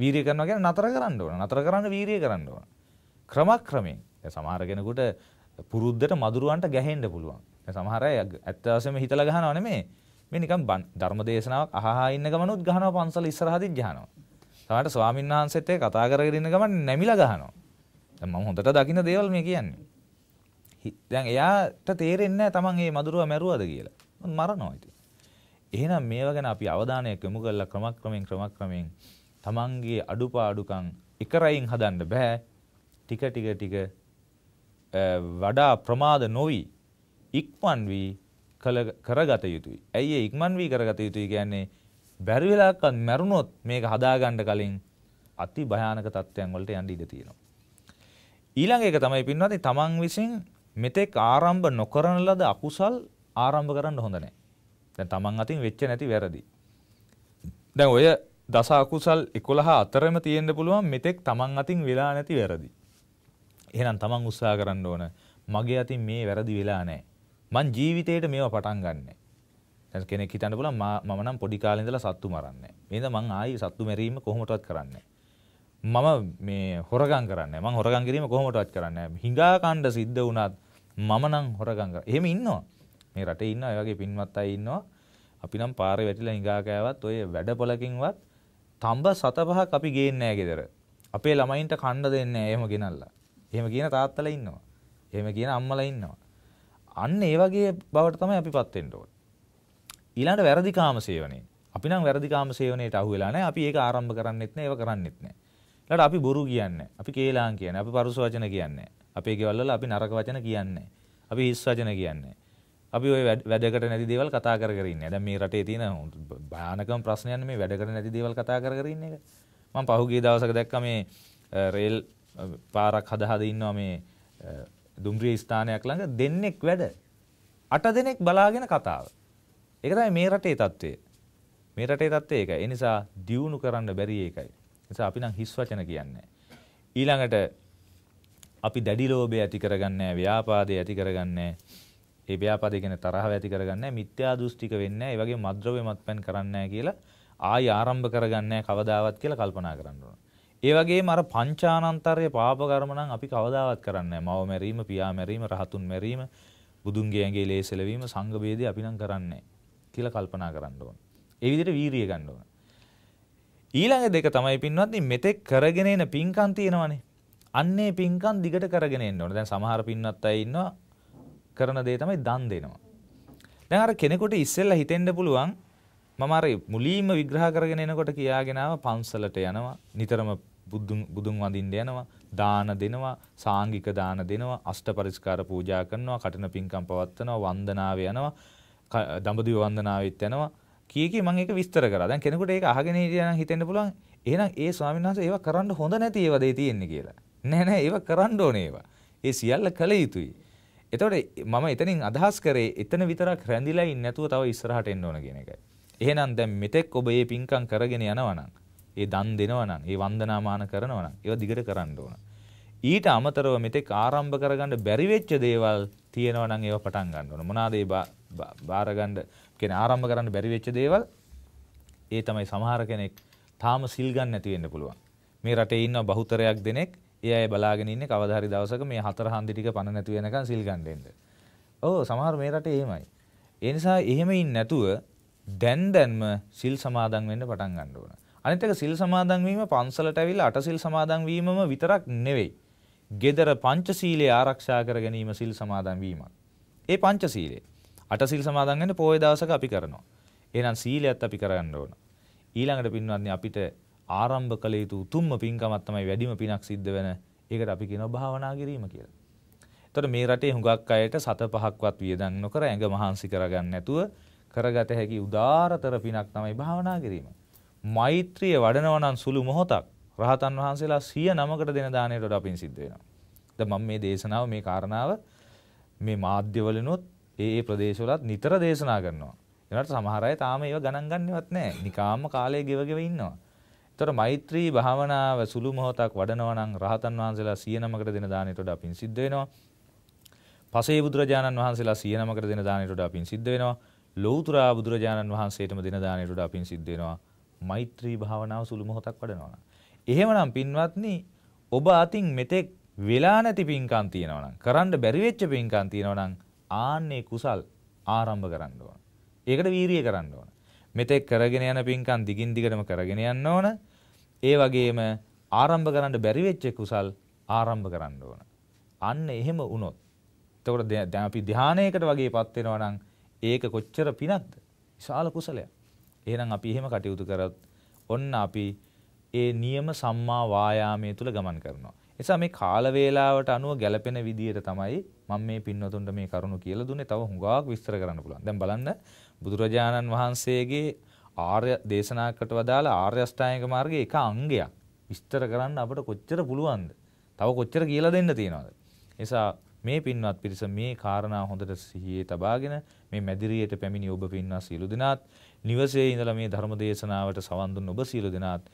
වීරිය කරනවා කියන්නේ නතර කරන්න ඕන. නතර කරන්න වීරිය කරන්න ඕන. ක්‍රමක්‍රමයෙන්. සමහර කෙනෙකුට පුරුද්දට මදුරුවන්ට ගැහෙන්න පුළුවන්. සමහර අය ඇත්ත වශයෙන්ම හිතලා ගහනවා නෙමෙයි. මේ නිකන් ධර්ම දේශනාවක් අහහා ඉන්න ගමනුත් ගහනවා පන්සල ඉස්සරහදිත් ගහනවා. සමහරට ස්වාමීන් වහන්සේත් එක්ක කතා කරගෙන ඉන්න ගමන් නැමිලා ගහනවා. දැන් මම හොඳට දකින්න දේවල් මේ කියන්නේ. දැන් එයාට තේරෙන්නේ නැහැ Taman මේ මදුරුව මැරුවද කියලා. මරනවා ඉතින්. එහෙනම් මේවා ගැන අපි අවධානය යොමු කරලා ක්‍රමක්‍රමයෙන් ක්‍රමක්‍රමයෙන් තමන්ගේ අඩුපාඩුකම් එක රයින් හදන්න බෑ ටික ටික ටික වඩා ප්‍රමාද නොවී ඉක්මන් වී කරගත යුතුයි. ඇයි ඒ ඉක්මන් වී කරගත යුතුයි කියන්නේ බැරි වෙලාවකත් මැරුණොත් මේක හදාගන්න කලින් අති භයානක තත්ත්වයන් වලට යන්න ඉඩ තියෙනවා. ඊළඟ එක තමයි පින්වත්නි තමන් විසින් මෙතෙක් ආරම්භ නොකරන ලද අකුසල් ආරම්භ කරන්න හොඳ නැහැ. දැන් තමන් අතින් වෙච්ච නැති වැරදි. දැන් ඔය දස අකුසල් 11 අතරම තියෙන්න පුළුවන් මෙතෙක් තමන් අතින් වෙලා නැති වැරදි. එහෙනම් තමන් උත්සාහ කරන්න ඕන මගේ අතින් මේ වැරදි වෙලා නැහැ. මං ජීවිතේට මේවා පටන් ගන්න. දැන් කෙනෙක් හිතන්න පුළුවන් මම නම් පොඩි කාලේ ඉඳලා සත්තු මරන්නේ. මේඳ මං ආයි සත්තු මැරීම කොහොමටවත් කරන්නේ මම මේ හොරගම් කරන්නේ. මං හොරගම් කිරීම කොහොමටවත් කරන්නේ හිඟා කණ්ඩ සිද්ධ වුණත් මම නම් හොරගම් කරා. එහෙම ඉන්නවා. මේ රටේ ඉන්නවා ඒ වගේ පින්වත් අය ඉන්නවා. අපි නම් පාරේ වැටිලා හිඟා කෑවත් ඔය වැඩපලකින්වත් තඹ සත පහක් අපි ගේන්නේ නැහැ ගෙදර. අපේ ළමයින්ට කන්න දෙන්නේ නැහැ එහෙම ගෙනල්ලා. එහෙම කියන තාත්තලා ඉන්නවා. එහෙම කියන අම්මලා ඉන්නවා. අන්න ඒ වගේ බවට තමයි අපි පත් වෙන්න ඕනේ. ඊළඟට වැරදි කාම සේවනයේ. අපි නම් වැරදි කාම සේවනයට අහු වෙලා නැහැ. අපි ඒක ආරම්භ කරන්නෙත් නැහැ, ඒව කරන්නෙත් නැහැ. ඊළඟට අපි බොරු කියන්නේ අපි කේලාම් කියන්නේ, අපි පරුස වචන කියන්නේ අපේ ගෙවල් වල අපි නරක වචන කියන්නේ අපි හිස් වචන කියන්නේ අපි ඔය වැඩකට නැති දේවල් කතා කර කර ඉන්නේ. දැන් මේ රටේ තියෙන භයානකම ප්‍රශ්නයන්නේ මේ වැඩකට නැති දේවල් කතා කර කර ඉන්න එක. මම පහුගිය දවසක දැක්කා මේ රේල් පාරක් හදා හදා ඉන්නවා මේ දුම්රිය ස්ථානයක් ළඟ දෙන්නෙක් වැඩ. අට දෙනෙක් බලාගෙන කතාව. ඒක තමයි මේ රටේ தત્ත්වය. මේ රටේ தત્ත්වය ඒකයි. ඒ නිසා දියුණු කරන්න බැරි ඒකයි. නිසා අපි නම් හිස් වචන කියන්නේ ඊළඟට අපි දැඩි ලෝභය ඇති කරගන්නේ ව්‍යාපාදේ ඇති කරගන්නේ ඒ ව්‍යාපාදේ කියන්නේ තරහව ඇති කරගන්නේ මිත්‍යා දෘෂ්ටික වෙන්නේ ඒ වගේ මද්ද්‍රව්‍ය මත්පැන් කරන්නේ කියලා ආයි ආරම්භ කරගන්නේ කවදාවත් කියලා කල්පනා කරන්න ඕන. ඒ වගේම අර පංචානන්තරයේ පාප කර්ම නම් අපි කවදාවත් කරන්නේ නැහැ. මව මැරීම, පියා මැරීම, රහතුන් මැරීම, බුදුන්ගේ ඇඟේ ලේසලවීම, සංඝ ભેදේ අපි නම් කරන්නේ කියලා කල්පනා කරන්න ඕන. ඒ විදිහට වීරිය ගන්න ඕන. ඊළඟ දෙක තමයි පින්වත්නි මෙතෙක් කරගෙන එන පින්කම් තියෙනවානේ. අන්නේ පින්කම් දිගට කරගෙන එන්න ඕන. දැන් සමහර පින්වත් අය ඉන්නවා කරන දේ තමයි දන් දෙනවා. දැන් අර කෙනෙකුට ඉස්සෙල්ලා හිතෙන්න පුළුවන් මම අර මුලින්ම විග්‍රහ කරගෙන එනකොට කියාගෙන ආව පන්සලට යනවා නිතරම බුදුන් බුදුන් වඳින්න යනවා දාන දෙනවා සාංගික දාන දෙනවා අෂ්ට පරිස්කාර පූජා කරනවා කටන පින්කම් පවත්වනවා වන්දනාව යනවා දඹදිව වන්දනාවෙත් යනවා කී කී මම ඒක විස්තර කරා දැන් කෙනෙකුට ඒක අහගෙන හිටියනම් හිතෙන්න පුළුවන් එහෙනම් ඒ ස්වාමීන් වහන්සේ ඒවා කරන්න හොඳ නැති ඒවා දෙයි තියෙන්නේ කියලා නෑ නෑ ඒවා කරන්න ඕනේ ඒවා ඒ සියල්ල කළ යුතුයි එතකොට මම එතනින් අදහස් කරේ එතන විතරක් රැඳිලා ඉන්නේ නැතුව තව ඉස්සරහට එන්න ඕන කියන එකයි එහෙනම් දැන් මෙතෙක් ඔබ මේ පින්කම් කරගෙන යනවනම්, ඒ දන් දෙනවනම්, ඒ වන්දනාමාන කරනවනම්, ඒවා දිගට කරන්න ඕන. ඊට අමතරව මෙතෙක් ආරම්භ කරගන්න බැරි වෙච්ච දේවල් තියෙනවා නම් ඒවා පටන් ගන්න ඕන. මොනවාද ඒ බාර ගන්න කියන්නේ ආරම්භ කරන්න බැරි වෙච්ච දේවල්? ඒ තමයි සමහර කෙනෙක් තාම සිල් ගන්න නැති වෙන්න පුළුවන්. මේ රටේ ඉන්න බහුතරයක් දෙනෙක් ඒ අය බලාගෙන ඉන්නේ කවදා හරි දවසක මේ හතර හන්දි ටික පණ නැති වෙනකන් සිල් ගන්න දෙන්න. ඔව් සමහර මේ රටේ එහෙමයි. ඒ නිසා එහෙම ඉන්නේ නැතුව දැන් දැන්ම සිල් සමාදන් වෙන්න පටන් ගන්න ඕන. අනිත් එක සිල් සමාදන් වීම පන්සලට ඇවිල්ලා අටසිල් සමාදන් වීමම විතරක් නෙවෙයි. gedara පංචශීලයේ ආරක්ෂා කර ගැනීම සිල් සමාදන් වීමක්. ඒ පංචශීලය. අටසිල් සමාදන් වෙන්න පොයේ දවසක අපි කරනවා. එහෙනම් සීලයත් අපි කරගන්න ඕන. ඊළඟට පින්වත්නි අපිට ආරම්භ කළ යුතු උතුම්ම පින්කමක් තමයි වැඩිම පිනක් සිද්ධ වෙන. ඒකට අපි කියනවා භාවනා කිරීම කියලා. එතකොට මේ රටේ හුඟක් අයට සත පහක්වත් වියදම් නොකර ඇඟ මහන්සි කරගන්න නැතුව කරගත හැකි උදාරතර පිනක් තමයි භාවනා කිරීම. මෛත්‍රිය වඩනවා නම් සුළු මොහොතක් රහතන් වහන්සේලා 100 නමකට දෙන දාණයට වඩා පින් සිද්ධ වෙනවා. දැන් මම මේ දේශනාව මේ කාරණාව මේ මාධ්‍යවලිනුත් ඒ ඒ ප්‍රදේශවලත් නිතර දේශනා කරනවා. ඒනට සමහර අය තාම ඒව ගණන් ගන්නවත් නැහැ. නිකාම්ම කාලය ගෙවගෙව ඉන්නවා. ඒතර මෛත්‍රී භාවනාව සුළු මොහොතක් වඩනවා නම් රහතන් වහන්සේලා 100 නමකට දෙන දාණයට වඩා පින් සිද්ධ වෙනවා. පසේ බුදුරජාණන් වහන්සේලා 100 නමකට දෙන දාණයට වඩා පින් සිද්ධ වෙනවා. ලෝතුරා බුදුරජාණන් වහන්සේටම දෙන දාණයට අපින් සිද්ධ වෙනවා මෛත්‍රී භාවනාව සුළු මොහොතක් වඩනවා. එහෙමනම් පින්වත්නි ඔබ අතින් මෙතෙක් වෙලා නැති පින්කම් තියෙනවා නම් කරන්න බැරි වෙච්ච පින්කම් තියෙනවා නම් ආන්නේ කුසල් ආරම්භ කරන්න ඕන. ඒකට වීරිය කරන්න ඕන. මෙතෙක් කරගෙන යන පින්කම් දිගින් දිගටම කරගෙන යන්න ඕන. ඒ වගේම ආරම්භ කරන්න බැරි වෙච්ච කුසල් ආරම්භ කරන්න ඕන. අන්න එහෙම වුණොත් එතකොට දැන් අපි ධානයකට වගේපත් වෙනවා නම් ඒක කොච්චර පිනක්ද? විශාල කුසලයක්. එහෙනම් අපි එහෙම කටයුතු කරත් ඔන්න අපි ඒ නියම සම්මා වායාමයේ තුල ගමන් කරනවා. එසා මේ කාල වේලාවට අනුව ගැළපෙන විදියට තමයි මම මේ පින්වතුන්ට මේ කරුණු කියලා දුන්නේ. තව හුඟක් විස්තර කරන්න පුළුවන්. දැන් බලන්න බුදුරජාණන් වහන්සේගේ ආර්ය දේශනාකට වදාළ ආර්ය අෂ්ටාංගික මාර්ගයේ එක අංගයක් විස්තර කරන්න අපට කොච්චර පුළුවන්ද? තව කොච්චර කියලා දෙන්න තියනවද? එසා මේ පින්වත් පිරිස මේ කාරණා හොඳට සිහියේ තබාගෙන මේ මැදිරියට පැමිණි ඔබ පින්වත් සියලු දෙනාත් නිවසේ ඉඳලා මේ ධර්ම දේශනාවට සවන් දුන් ඔබ සියලු දෙනාත්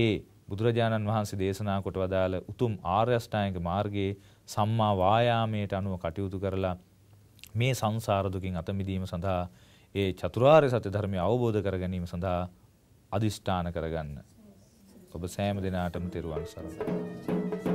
ඒ බුදුරජාණන් වහන්සේ දේශනා කොට වදාළ උතුම් ආර්ය අෂ්ටාංගික මාර්ගයේ සම්මා වායාමයට අනුව කටයුතු කරලා මේ සංසාර දුකින් අත මිදීම සඳහා ඒ චතුරාර්ය සත්‍ය ධර්මය අවබෝධ කර ගැනීම සඳහා අදිෂ්ඨාන කරගන්න. ඔබ සෑම දිනාටම තෙරුවන් සරණයි.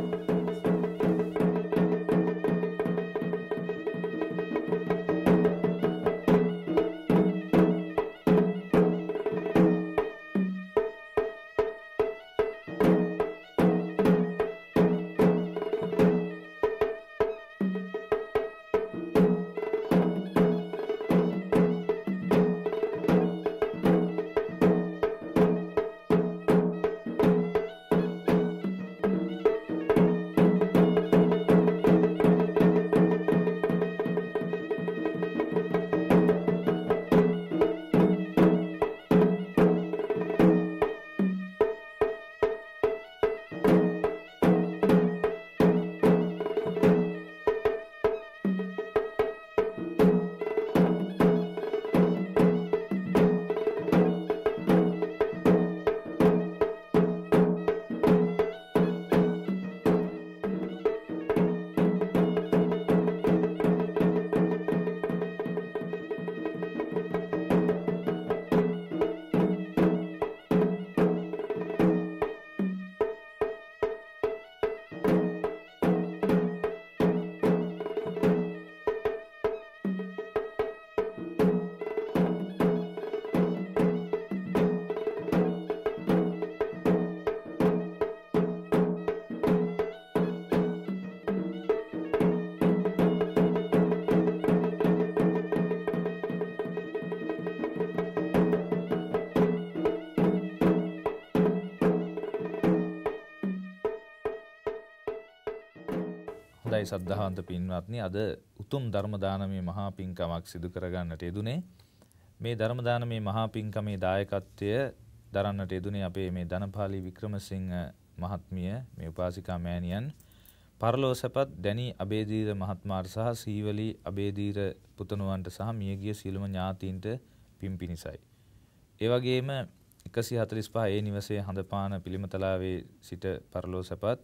හොඳයි සද්ධාන්ත පින්වත්නි අද උතුම් ධර්ම දානමේ මහා පින්කමක් සිදු කරගන්නට යෙදුනේ මේ ධර්ම දානමේ මහා පින්කමේ දායකත්වය දරන්නට යෙදුනේ අපේ මේ ධනපාලි වික්‍රමසිංහ මහත්මිය මේ උපාසිකා මෑණියන් පරලෝසපත් දැනි අබේදීර මහත්මාට සහ සීවලි අබේදීර පුතණුවන්ට සහ මියගිය සියලුම ඥාතීන්ට පින් පිණිසයි. ඒ වගේම 145 ඒ නිවසේ හඳපාන පිළිමතලාවේ සිට පරලෝසපත්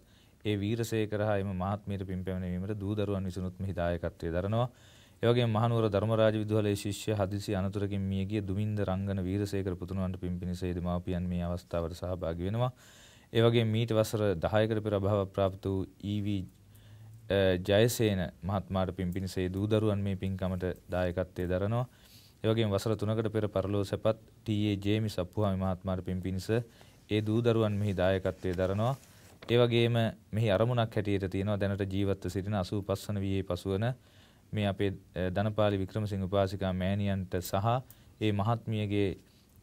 ඒ වීරසේකර හා එම මහත්මීර පින් පැමිණීමට දූ දරුවන් විසිනුත් මෙහි දායකත්වයේ දරනවා. ඒ වගේම මහනුවර ධර්මරාජ විදුහලේ ශිෂ්‍ය හදිසි අනතුරකින් මිය ගිය දුමින්ද රංගන වීරසේකර පුතුණුවන්ට පින් පිණිස දෙමාපියන් මේ අවස්ථාවට සහභාගී වෙනවා. ඒ වගේම මීට වසර 10කට පෙර අභාව ප්‍රාප්ත වූ EV ජයසේන මහත්මාට පින් පිණිසේ දූ දරුවන් මේ පින්කමට දායකත්වයේ දරනවා. ඒ වගේම වසර 3කට පෙර පරලෝ සැපත් ටී.ඒ. ජේමිස් අප්පුහාමි මහත්මාට පින් පිණිස ඒ දූ දරුවන් මෙහි දායකත්වයේ දරනවා. ඒ වගේම මෙහි අරමුණක් හැටියට තියෙනවා දැනට ජීවත්ව සිටින 85 වියේ පසුවන මේ අපේ ධනපාලි වික්‍රමසිංහ උපාසිකා මෑණියන්ට සහ ඒ මහත්මියගේ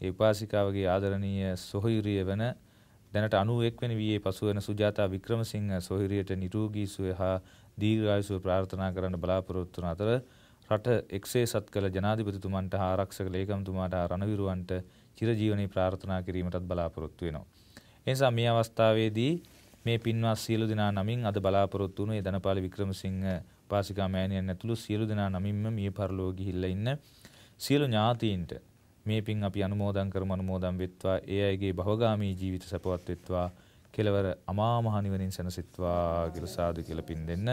ඒ උපාසිකාවගේ ආදරණීය සොහිරිය වන දැනට 91 වෙනි වියේ පසුවන සුජාතා වික්‍රමසිංහ සොහිරියට නිරෝගී සුවය හා දීර්ඝායුෂ ප්‍රාර්ථනා කරන්න බලාපොරොත්තු වන අතර රට එක්සේසත් කළ ජනාධිපතිතුමන්ට හා ආරක්ෂක ලේකම්තුමාට හා රණවිරුවන්ට චිරජීවනයේ ප්‍රාර්ථනා කිරීමටත් බලාපොරොත්තු වෙනවා. එනිසා මේ අවස්ථාවේදී මේ පින්වත් සියලු දෙනා නමින් අද බලාපොරොත්තු වුණු ඒ ධනපාල වික්‍රමසිංහ පාසිකා මෑණියන් ඇතුළු සියලු දෙනා නමින්ම මිය පරලෝ ගිහිල්ලා ඉන්න සියලු ඥාතීන්ට මේ පින් අපි අනුමෝදන් කරමු අනුමෝදන් වෙත්වා ඒ අයගේ භවගාමී ජීවිත සැපවත් වෙත්වා කෙලවර අමා මහ නිවනින් සැනසෙත්වා කියලා සාදු කියලා පින් දෙන්න.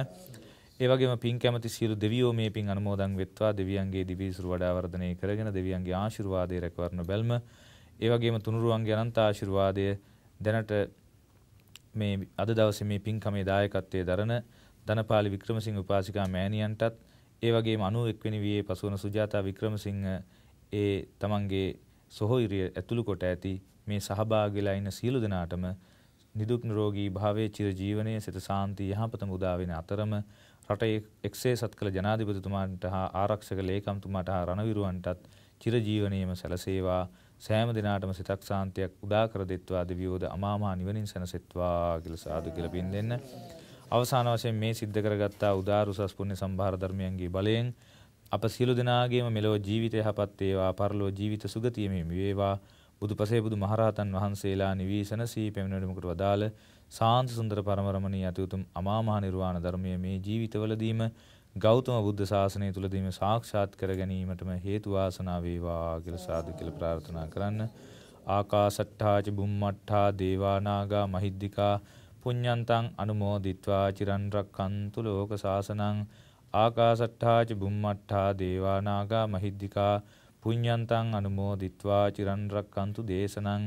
ඒ වගේම පින් කැමති සියලු දෙවියෝ මේ පින් අනුමෝදන් වෙත්වා දෙවියන්ගේ දිවිසුරු වඩා වර්ධනය කරගෙන දෙවියන්ගේ ආශිර්වාදය රැකවරන බැල්ම ඒ වගේම තුනුරුවන්ගේ අනන්ත ආශිර්වාදය දැනට මේ අද දවසේ මේ පින්කමේ දායකත්වයේ දරන ධනපාලි වික්‍රමසිංහ උපාසිකා මෑණියන්ටත් ඒ වගේම 91 වෙනි වියේ පසුවන සුජාතා වික්‍රමසිංහ ඒ තමන්ගේ සොහොයිරිය ඇතුළු කොට ඇති මේ සහභාගීලා ඉන්න සියලු දෙනාටම නිදුක් නිරෝගී භාවයේ චිර ජීවනයේ සිත සාන්ති යහපතම උදා වෙන අතරම රටේ එක්සේ සත්කල ජනාධිපතිතුමාන්ට හා ආරක්ෂක ලේකම්තුමාට හා රණවිරුවන්ටත් චිර ජීවනයේම සැලසේවා සෑම දිනාටම සිතක් සාන්තියක් උදා කර දෙත්වා දෙවියෝද අමාමහා නිවනින් සැනසෙත්වා කියලා සාදු කියලා පින් දෙන්න. අවසාන වශයෙන් මේ සිද්ධ කරගත්තා උදාරු සස් පුණ්‍ය සම්භාර ධර්මයන්ගේ බලයෙන් අප සියලු දෙනාගේම මෙලොව ජීවිත යහපත් වේවා, පරලොව ජීවිත සුගතිය මෙම වේවා. බුදුපසේ බුදු මහරහතන් වහන්සේලා නිවිසන සී පැමිණීමකට වදාළ සාන්ත සුන්දර පරමරමණී අති උතුම් අමාමහා නිර්වාණ ධර්මයේ මේ ජීවිතවලදීම ගෞතම බුද්ධ ශාසනය තුලදී මේ සාක්ෂාත් කර ගැනීමටම හේතු වාසනා වේවා කියලා සාදු කියලා ප්‍රාර්ථනා කරන්න. ආකාසට්ඨාච බුම්මට්ඨා දේවානාගා මහිද්దికා පුඤ්ඤන්තං අනුමෝදිත්වා චිරන් රක්칸තු ලෝක සාසනං ආකාසට්ඨාච බුම්මට්ඨා දේවානාගා මහිද්దికා පුඤ්ඤන්තං අනුමෝදිත්වා චිරන් රක්칸තු දේශනං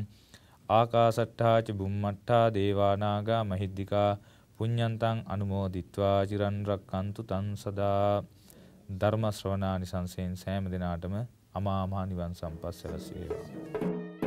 ආකාසට්ඨාච බුම්මට්ඨා දේවානාගා මහිද්దికා පුඤ්ඤන්තං අනුමෝදිත්වා චිරන් රක්칸තු තං සදා ධර්ම ශ්‍රවණානි සංසයෙන් සෑම දිනාටම අමා මහ නිවන් සම්පස්ස ලැබේවා